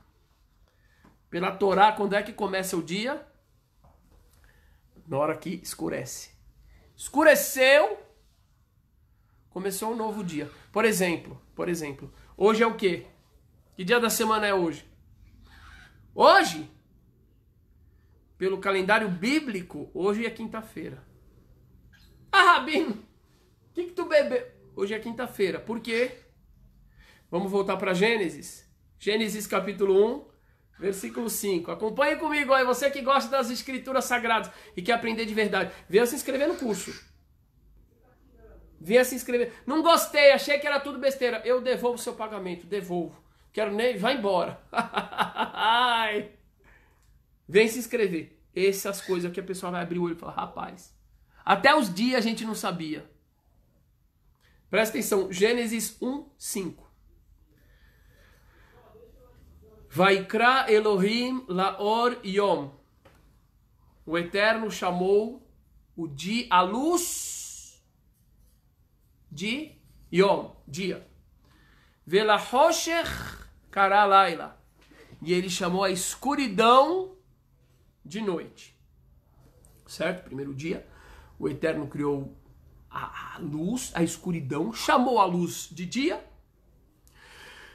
Pela Torá, quando é que começa o dia? Na hora que escurece. Escureceu, começou um novo dia. Por exemplo, por exemplo, hoje é o quê? Que dia da semana é hoje? Hoje, pelo calendário bíblico, hoje é quinta-feira. Ah, Rabino, o que, que tu bebeu? Hoje é quinta-feira. Por quê? Vamos voltar para Gênesis. Gênesis capítulo 1, versículo 5. Acompanhe comigo aí, você que gosta das escrituras sagradas e quer aprender de verdade. Venha se inscrever no curso. Venha se inscrever. Não gostei, achei que era tudo besteira. Eu devolvo o seu pagamento, devolvo. Quero nem. Vai embora. [laughs] Vem se inscrever. Essas coisas que a pessoa vai abrir o olho e falar: rapaz, até os dias a gente não sabia. Presta atenção, Gênesis 1, 5. Vaikra Elohim Laor Yom. O Eterno chamou o di a luz de Yom, dia. Vela Rocher Karalaila. E ele chamou a escuridão de noite. Certo? Primeiro dia, o Eterno criou a, a luz, a escuridão, chamou a luz de dia,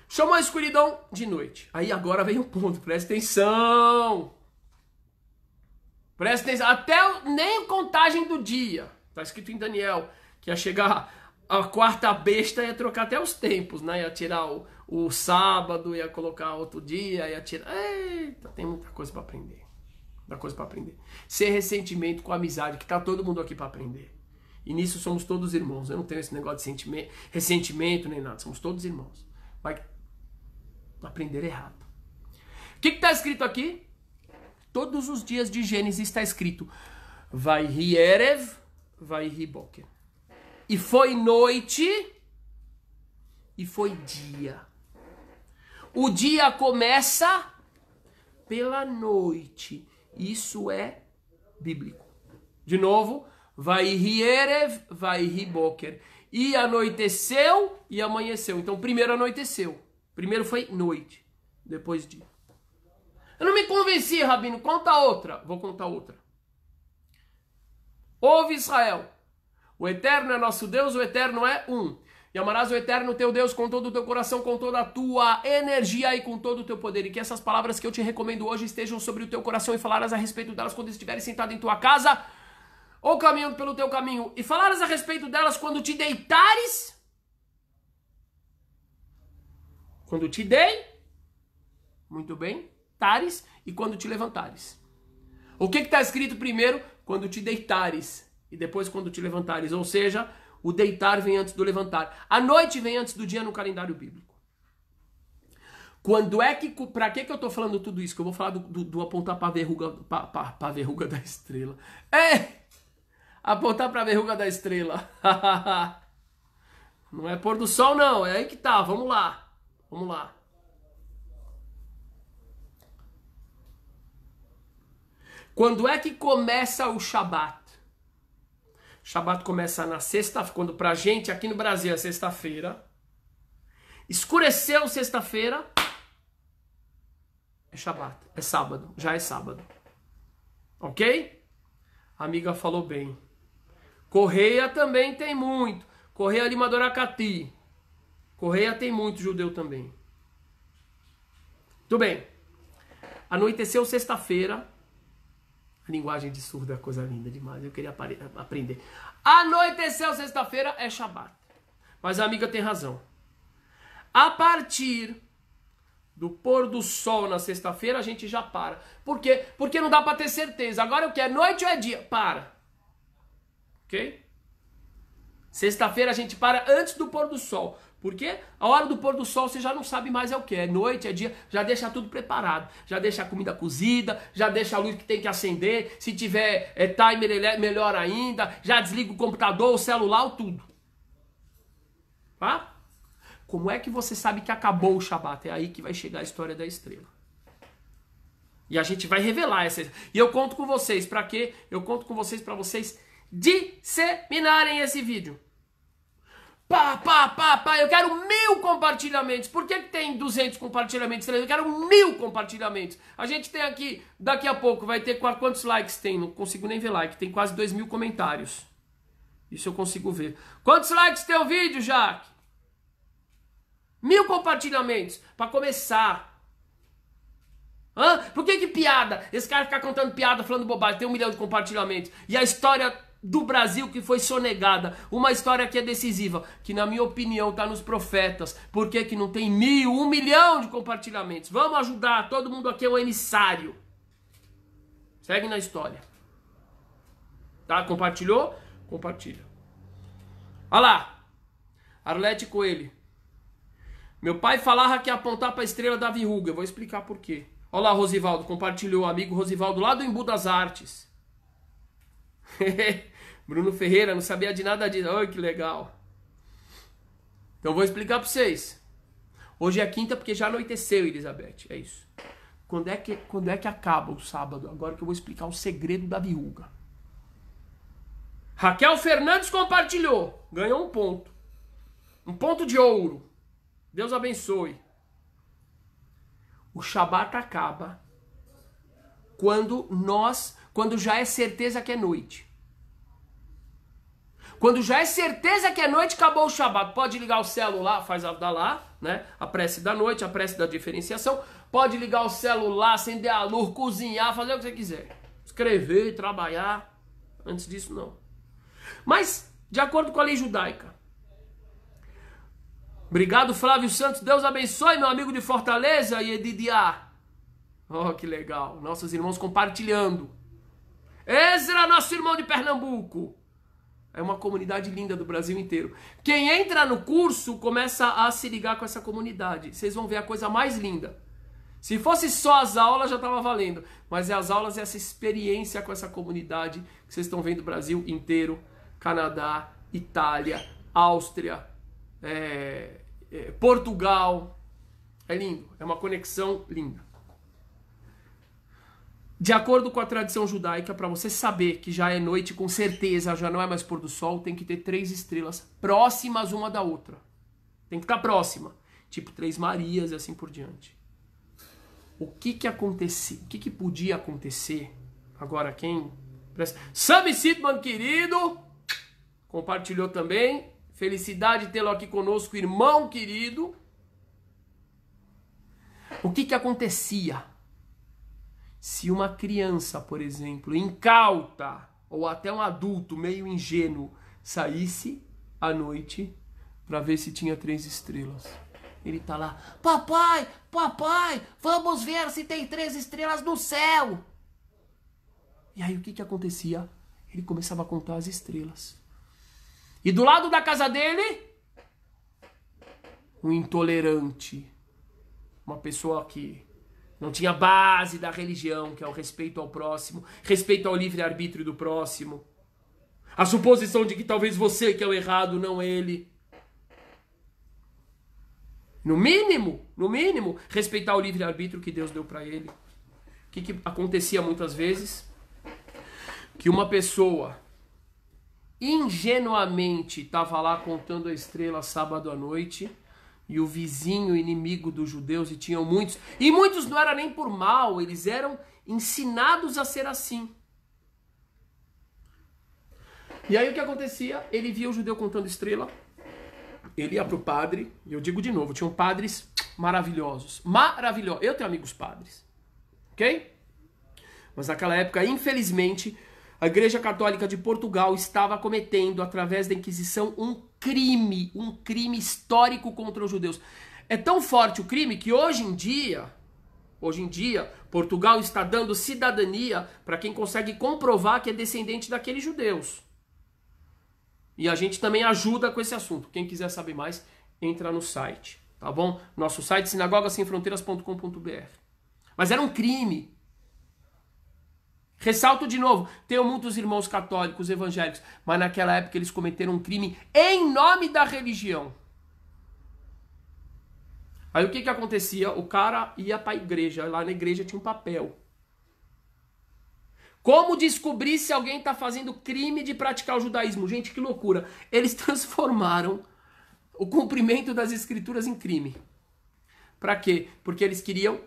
chamou a escuridão de noite. Aí agora vem o ponto, presta atenção! Presta atenção, até nem contagem do dia, tá escrito em Daniel, que ia chegar a quarta besta ia trocar até os tempos, né? Ia tirar o, o sábado, ia colocar outro dia, ia tirar. Eita, tem muita coisa para aprender. Muita coisa para aprender. Sem ressentimento com amizade, que tá todo mundo aqui para aprender. E nisso somos todos irmãos. Eu não tenho esse negócio de sentimento, ressentimento nem nada. Somos todos irmãos. Vai aprender errado. O que está escrito aqui? Todos os dias de Gênesis está escrito: Vai ri Erev, vai ri E foi noite e foi dia. O dia começa pela noite. Isso é bíblico. De novo, Vai rierev, vai riboker. E anoiteceu e amanheceu. Então, primeiro anoiteceu. Primeiro foi noite. Depois dia. Eu não me convenci, Rabino. Conta outra. Vou contar outra. Ouve Israel. O Eterno é nosso Deus, o Eterno é um. E amarás o Eterno teu Deus com todo o teu coração, com toda a tua energia e com todo o teu poder. E que essas palavras que eu te recomendo hoje estejam sobre o teu coração e falarás a respeito delas quando estiveres sentado em tua casa ou caminhando pelo teu caminho, e falares a respeito delas quando te deitares, quando te dei, muito bem, tares, e quando te levantares. O que está escrito primeiro? Quando te deitares, e depois quando te levantares, ou seja, o deitar vem antes do levantar. A noite vem antes do dia no calendário bíblico. Quando é que. Pra que, que eu tô falando tudo isso? Que eu vou falar do, do, do apontar pra verruga, pra, pra, pra verruga [laughs] da estrela. É! apontar para a verruga da estrela. [laughs] não é pôr do sol, não. É aí que tá. Vamos lá. Vamos lá. Quando é que começa o Shabat? Shabat começa na sexta, quando pra gente aqui no Brasil é sexta-feira. Escureceu sexta-feira. É Shabat, é sábado, já é sábado. OK? A amiga falou bem. Correia também tem muito. Correia Lima Doracati. Correia tem muito judeu também. Tudo bem. Anoiteceu sexta-feira. A linguagem de surdo é coisa linda demais. Eu queria aprender. Anoiteceu sexta-feira é Shabat. Mas a amiga tem razão. A partir do pôr do sol na sexta-feira, a gente já para. Por quê? Porque não dá para ter certeza. Agora eu quero noite ou é dia? Para ok? Sexta-feira a gente para antes do pôr do sol. Porque a hora do pôr do sol você já não sabe mais é o que, é noite, é dia, já deixa tudo preparado, já deixa a comida cozida, já deixa a luz que tem que acender, se tiver é, timer é melhor ainda, já desliga o computador, o celular, o tudo. Tá? Como é que você sabe que acabou o Shabat? É aí que vai chegar a história da estrela. E a gente vai revelar essa. E eu conto com vocês, para quê? Eu conto com vocês para vocês disseminarem esse vídeo. Pá, pá, pá, pá, eu quero mil compartilhamentos. Por que, que tem 200 compartilhamentos? Eu quero mil compartilhamentos. A gente tem aqui, daqui a pouco, vai ter quantos likes tem? Não consigo nem ver like, tem quase 2 mil comentários. Isso eu consigo ver. Quantos likes tem o vídeo, Jaque? Mil compartilhamentos, para começar. Hã? Por que que piada? Esse cara ficar contando piada, falando bobagem, tem um milhão de compartilhamentos. E a história do Brasil que foi sonegada, uma história que é decisiva, que na minha opinião está nos profetas, porque que não tem mil, um milhão de compartilhamentos. Vamos ajudar, todo mundo aqui é um emissário. Segue na história. Tá? Compartilhou? Compartilha. Olha lá. Arlete Coelho. Meu pai falava que ia apontar para a estrela da verruga. Eu vou explicar por quê. Olha lá, Rosivaldo. Compartilhou. Amigo Rosivaldo lá do Embu das Artes. [laughs] Bruno Ferreira não sabia de nada disso. Olha que legal. Então vou explicar para vocês. Hoje é quinta porque já anoiteceu, Elizabeth. É isso. Quando é que quando é que acaba o sábado? Agora que eu vou explicar o segredo da viúva. Raquel Fernandes compartilhou, ganhou um ponto. Um ponto de ouro. Deus abençoe. O Shabat acaba quando nós, quando já é certeza que é noite. Quando já é certeza que é noite, acabou o Shabat. Pode ligar o celular, faz a da lá, né? A prece da noite, a prece da diferenciação. Pode ligar o celular, acender a luz, cozinhar, fazer o que você quiser. Escrever, trabalhar. Antes disso, não. Mas, de acordo com a lei judaica. Obrigado, Flávio Santos. Deus abençoe, meu amigo de Fortaleza e Edidiá. Oh, que legal. Nossos irmãos compartilhando. Ezra, nosso irmão de Pernambuco. É uma comunidade linda do Brasil inteiro. Quem entra no curso começa a se ligar com essa comunidade. Vocês vão ver a coisa mais linda. Se fosse só as aulas, já estava valendo. Mas é as aulas e essa experiência com essa comunidade que vocês estão vendo Brasil inteiro, Canadá, Itália, Áustria, é, é, Portugal. É lindo. É uma conexão linda. De acordo com a tradição judaica, para você saber que já é noite, com certeza já não é mais pôr do sol, tem que ter três estrelas próximas uma da outra. Tem que estar próxima. Tipo três Marias e assim por diante. O que que aconteceu? O que que podia acontecer? Agora quem? Sami Sidman, querido! Compartilhou também. Felicidade tê-lo aqui conosco, irmão querido. O que que acontecia? Se uma criança, por exemplo, incauta ou até um adulto meio ingênuo saísse à noite para ver se tinha três estrelas. Ele tá lá, papai, papai, vamos ver se tem três estrelas no céu. E aí o que que acontecia? Ele começava a contar as estrelas. E do lado da casa dele, um intolerante, uma pessoa que não tinha base da religião, que é o respeito ao próximo, respeito ao livre-arbítrio do próximo. A suposição de que talvez você que é o errado, não ele. No mínimo, no mínimo, respeitar o livre-arbítrio que Deus deu para ele. O que, que acontecia muitas vezes? Que uma pessoa ingenuamente estava lá contando a estrela sábado à noite e o vizinho inimigo dos judeus, e tinham muitos. E muitos não era nem por mal, eles eram ensinados a ser assim. E aí o que acontecia? Ele via o judeu contando estrela, ele ia pro padre, e eu digo de novo, tinham padres maravilhosos. Maravilhosos. Eu tenho amigos padres, ok? Mas naquela época, infelizmente, a Igreja Católica de Portugal estava cometendo, através da Inquisição, um crime, um crime histórico contra os judeus. É tão forte o crime que hoje em dia, hoje em dia, Portugal está dando cidadania para quem consegue comprovar que é descendente daqueles judeus. E a gente também ajuda com esse assunto. Quem quiser saber mais, entra no site, tá bom? Nosso site sinagogasemfronteiras.com.br. Mas era um crime. Ressalto de novo, tenho muitos irmãos católicos, evangélicos, mas naquela época eles cometeram um crime em nome da religião. Aí o que que acontecia? O cara ia para a igreja, lá na igreja tinha um papel. Como descobrir se alguém está fazendo crime de praticar o judaísmo? Gente, que loucura. Eles [laughs] transformaram o cumprimento das escrituras em crime. Para quê? Porque eles queriam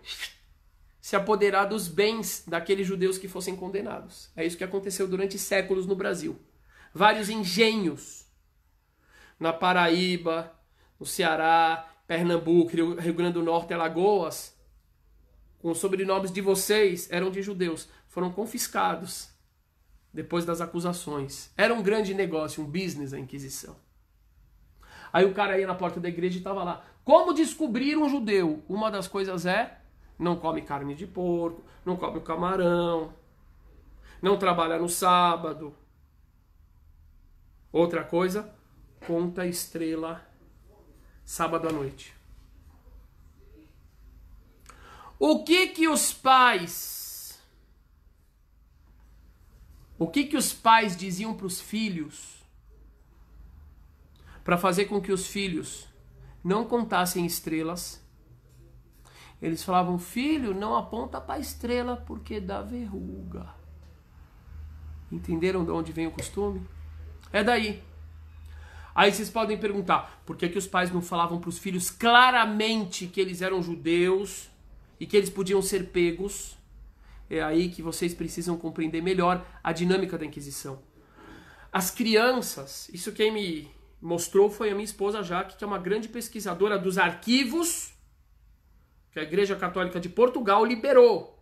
se apoderar dos bens daqueles judeus que fossem condenados. É isso que aconteceu durante séculos no Brasil. Vários engenhos na Paraíba, no Ceará, Pernambuco, Rio Grande do Norte, Alagoas, com os sobrenomes de vocês, eram de judeus, foram confiscados depois das acusações. Era um grande negócio, um business a Inquisição. Aí o cara ia na porta da igreja e estava lá. Como descobrir um judeu? Uma das coisas é não come carne de porco, não come o camarão, não trabalha no sábado. Outra coisa, conta estrela sábado à noite. O que que os pais O que que os pais diziam para os filhos para fazer com que os filhos não contassem estrelas eles falavam, filho, não aponta para a estrela porque dá verruga. Entenderam de onde vem o costume? É daí. Aí vocês podem perguntar, por que, que os pais não falavam para os filhos claramente que eles eram judeus e que eles podiam ser pegos? É aí que vocês precisam compreender melhor a dinâmica da Inquisição. As crianças, isso quem me mostrou foi a minha esposa Jaque, que é uma grande pesquisadora dos arquivos que a Igreja Católica de Portugal liberou.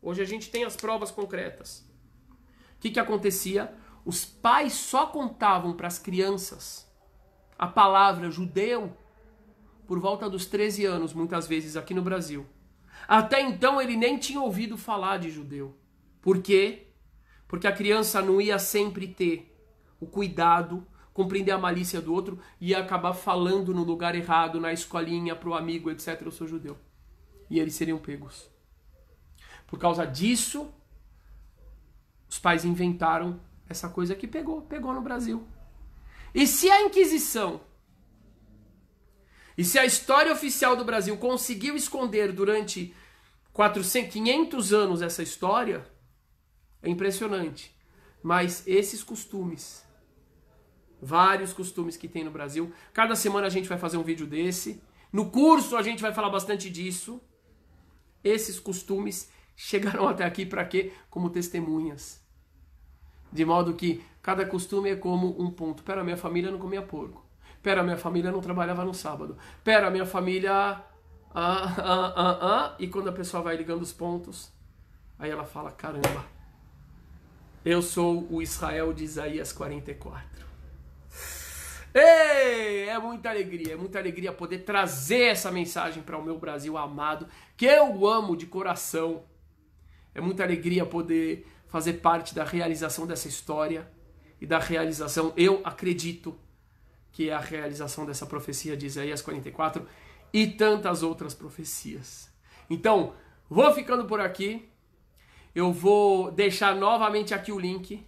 Hoje a gente tem as provas concretas. O que, que acontecia? Os pais só contavam para as crianças a palavra judeu por volta dos 13 anos, muitas vezes aqui no Brasil. Até então ele nem tinha ouvido falar de judeu. Por quê? Porque a criança não ia sempre ter o cuidado, compreender a malícia do outro e acabar falando no lugar errado, na escolinha, para o amigo, etc. Eu sou judeu e eles seriam pegos. Por causa disso, os pais inventaram essa coisa que pegou, pegou no Brasil. E se a Inquisição e se a história oficial do Brasil conseguiu esconder durante 400, 500 anos essa história, é impressionante. Mas esses costumes, vários costumes que tem no Brasil, cada semana a gente vai fazer um vídeo desse. No curso a gente vai falar bastante disso. Esses costumes chegaram [laughs] até aqui para quê? Como testemunhas. De modo que cada costume é como um ponto. Pera, minha família não comia porco. Pera, minha família não trabalhava no sábado. Pera, minha família. Ah, ah, ah, ah. ah. E quando a pessoa vai ligando os pontos, aí ela fala: caramba, eu sou o Israel de Isaías 44. Ei, é muita alegria, é muita alegria poder trazer essa mensagem para o meu Brasil amado, que eu amo de coração. É muita alegria poder fazer parte da realização dessa história e da realização, eu acredito, que é a realização dessa profecia de Isaías 44 e tantas outras profecias. Então, vou ficando por aqui. Eu vou deixar novamente aqui o link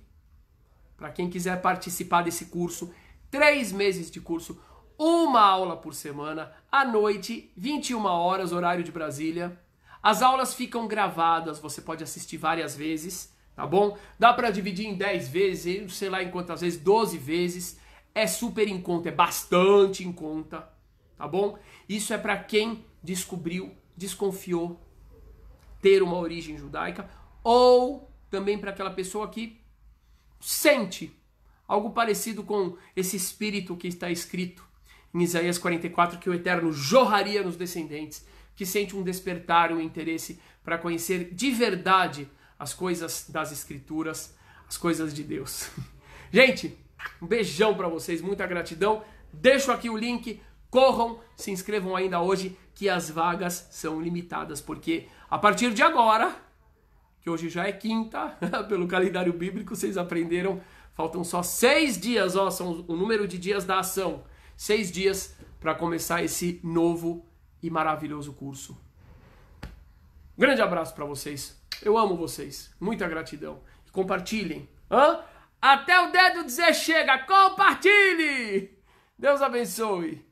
para quem quiser participar desse curso três meses de curso, uma aula por semana, à noite, 21 horas, horário de Brasília. As aulas ficam gravadas, você pode assistir várias vezes, tá bom? Dá para dividir em 10 vezes, sei lá em quantas vezes, 12 vezes. É super em conta, é bastante em conta, tá bom? Isso é para quem descobriu, desconfiou ter uma origem judaica ou também para aquela pessoa que sente Algo parecido com esse espírito que está escrito em Isaías 44, que o Eterno jorraria nos descendentes, que sente um despertar, um interesse para conhecer de verdade as coisas das Escrituras, as coisas de Deus. [laughs] Gente, um beijão para vocês, muita gratidão. Deixo aqui o link, corram, se inscrevam ainda hoje, que as vagas são limitadas, porque a partir de agora, que hoje já é quinta, [laughs] pelo calendário bíblico, vocês aprenderam Faltam só seis dias, ó, são o número de dias da ação. Seis dias para começar esse novo e maravilhoso curso. Um grande abraço para vocês. Eu amo vocês. Muita gratidão. Compartilhem. Hã? Até o dedo dizer chega. Compartilhe. Deus abençoe.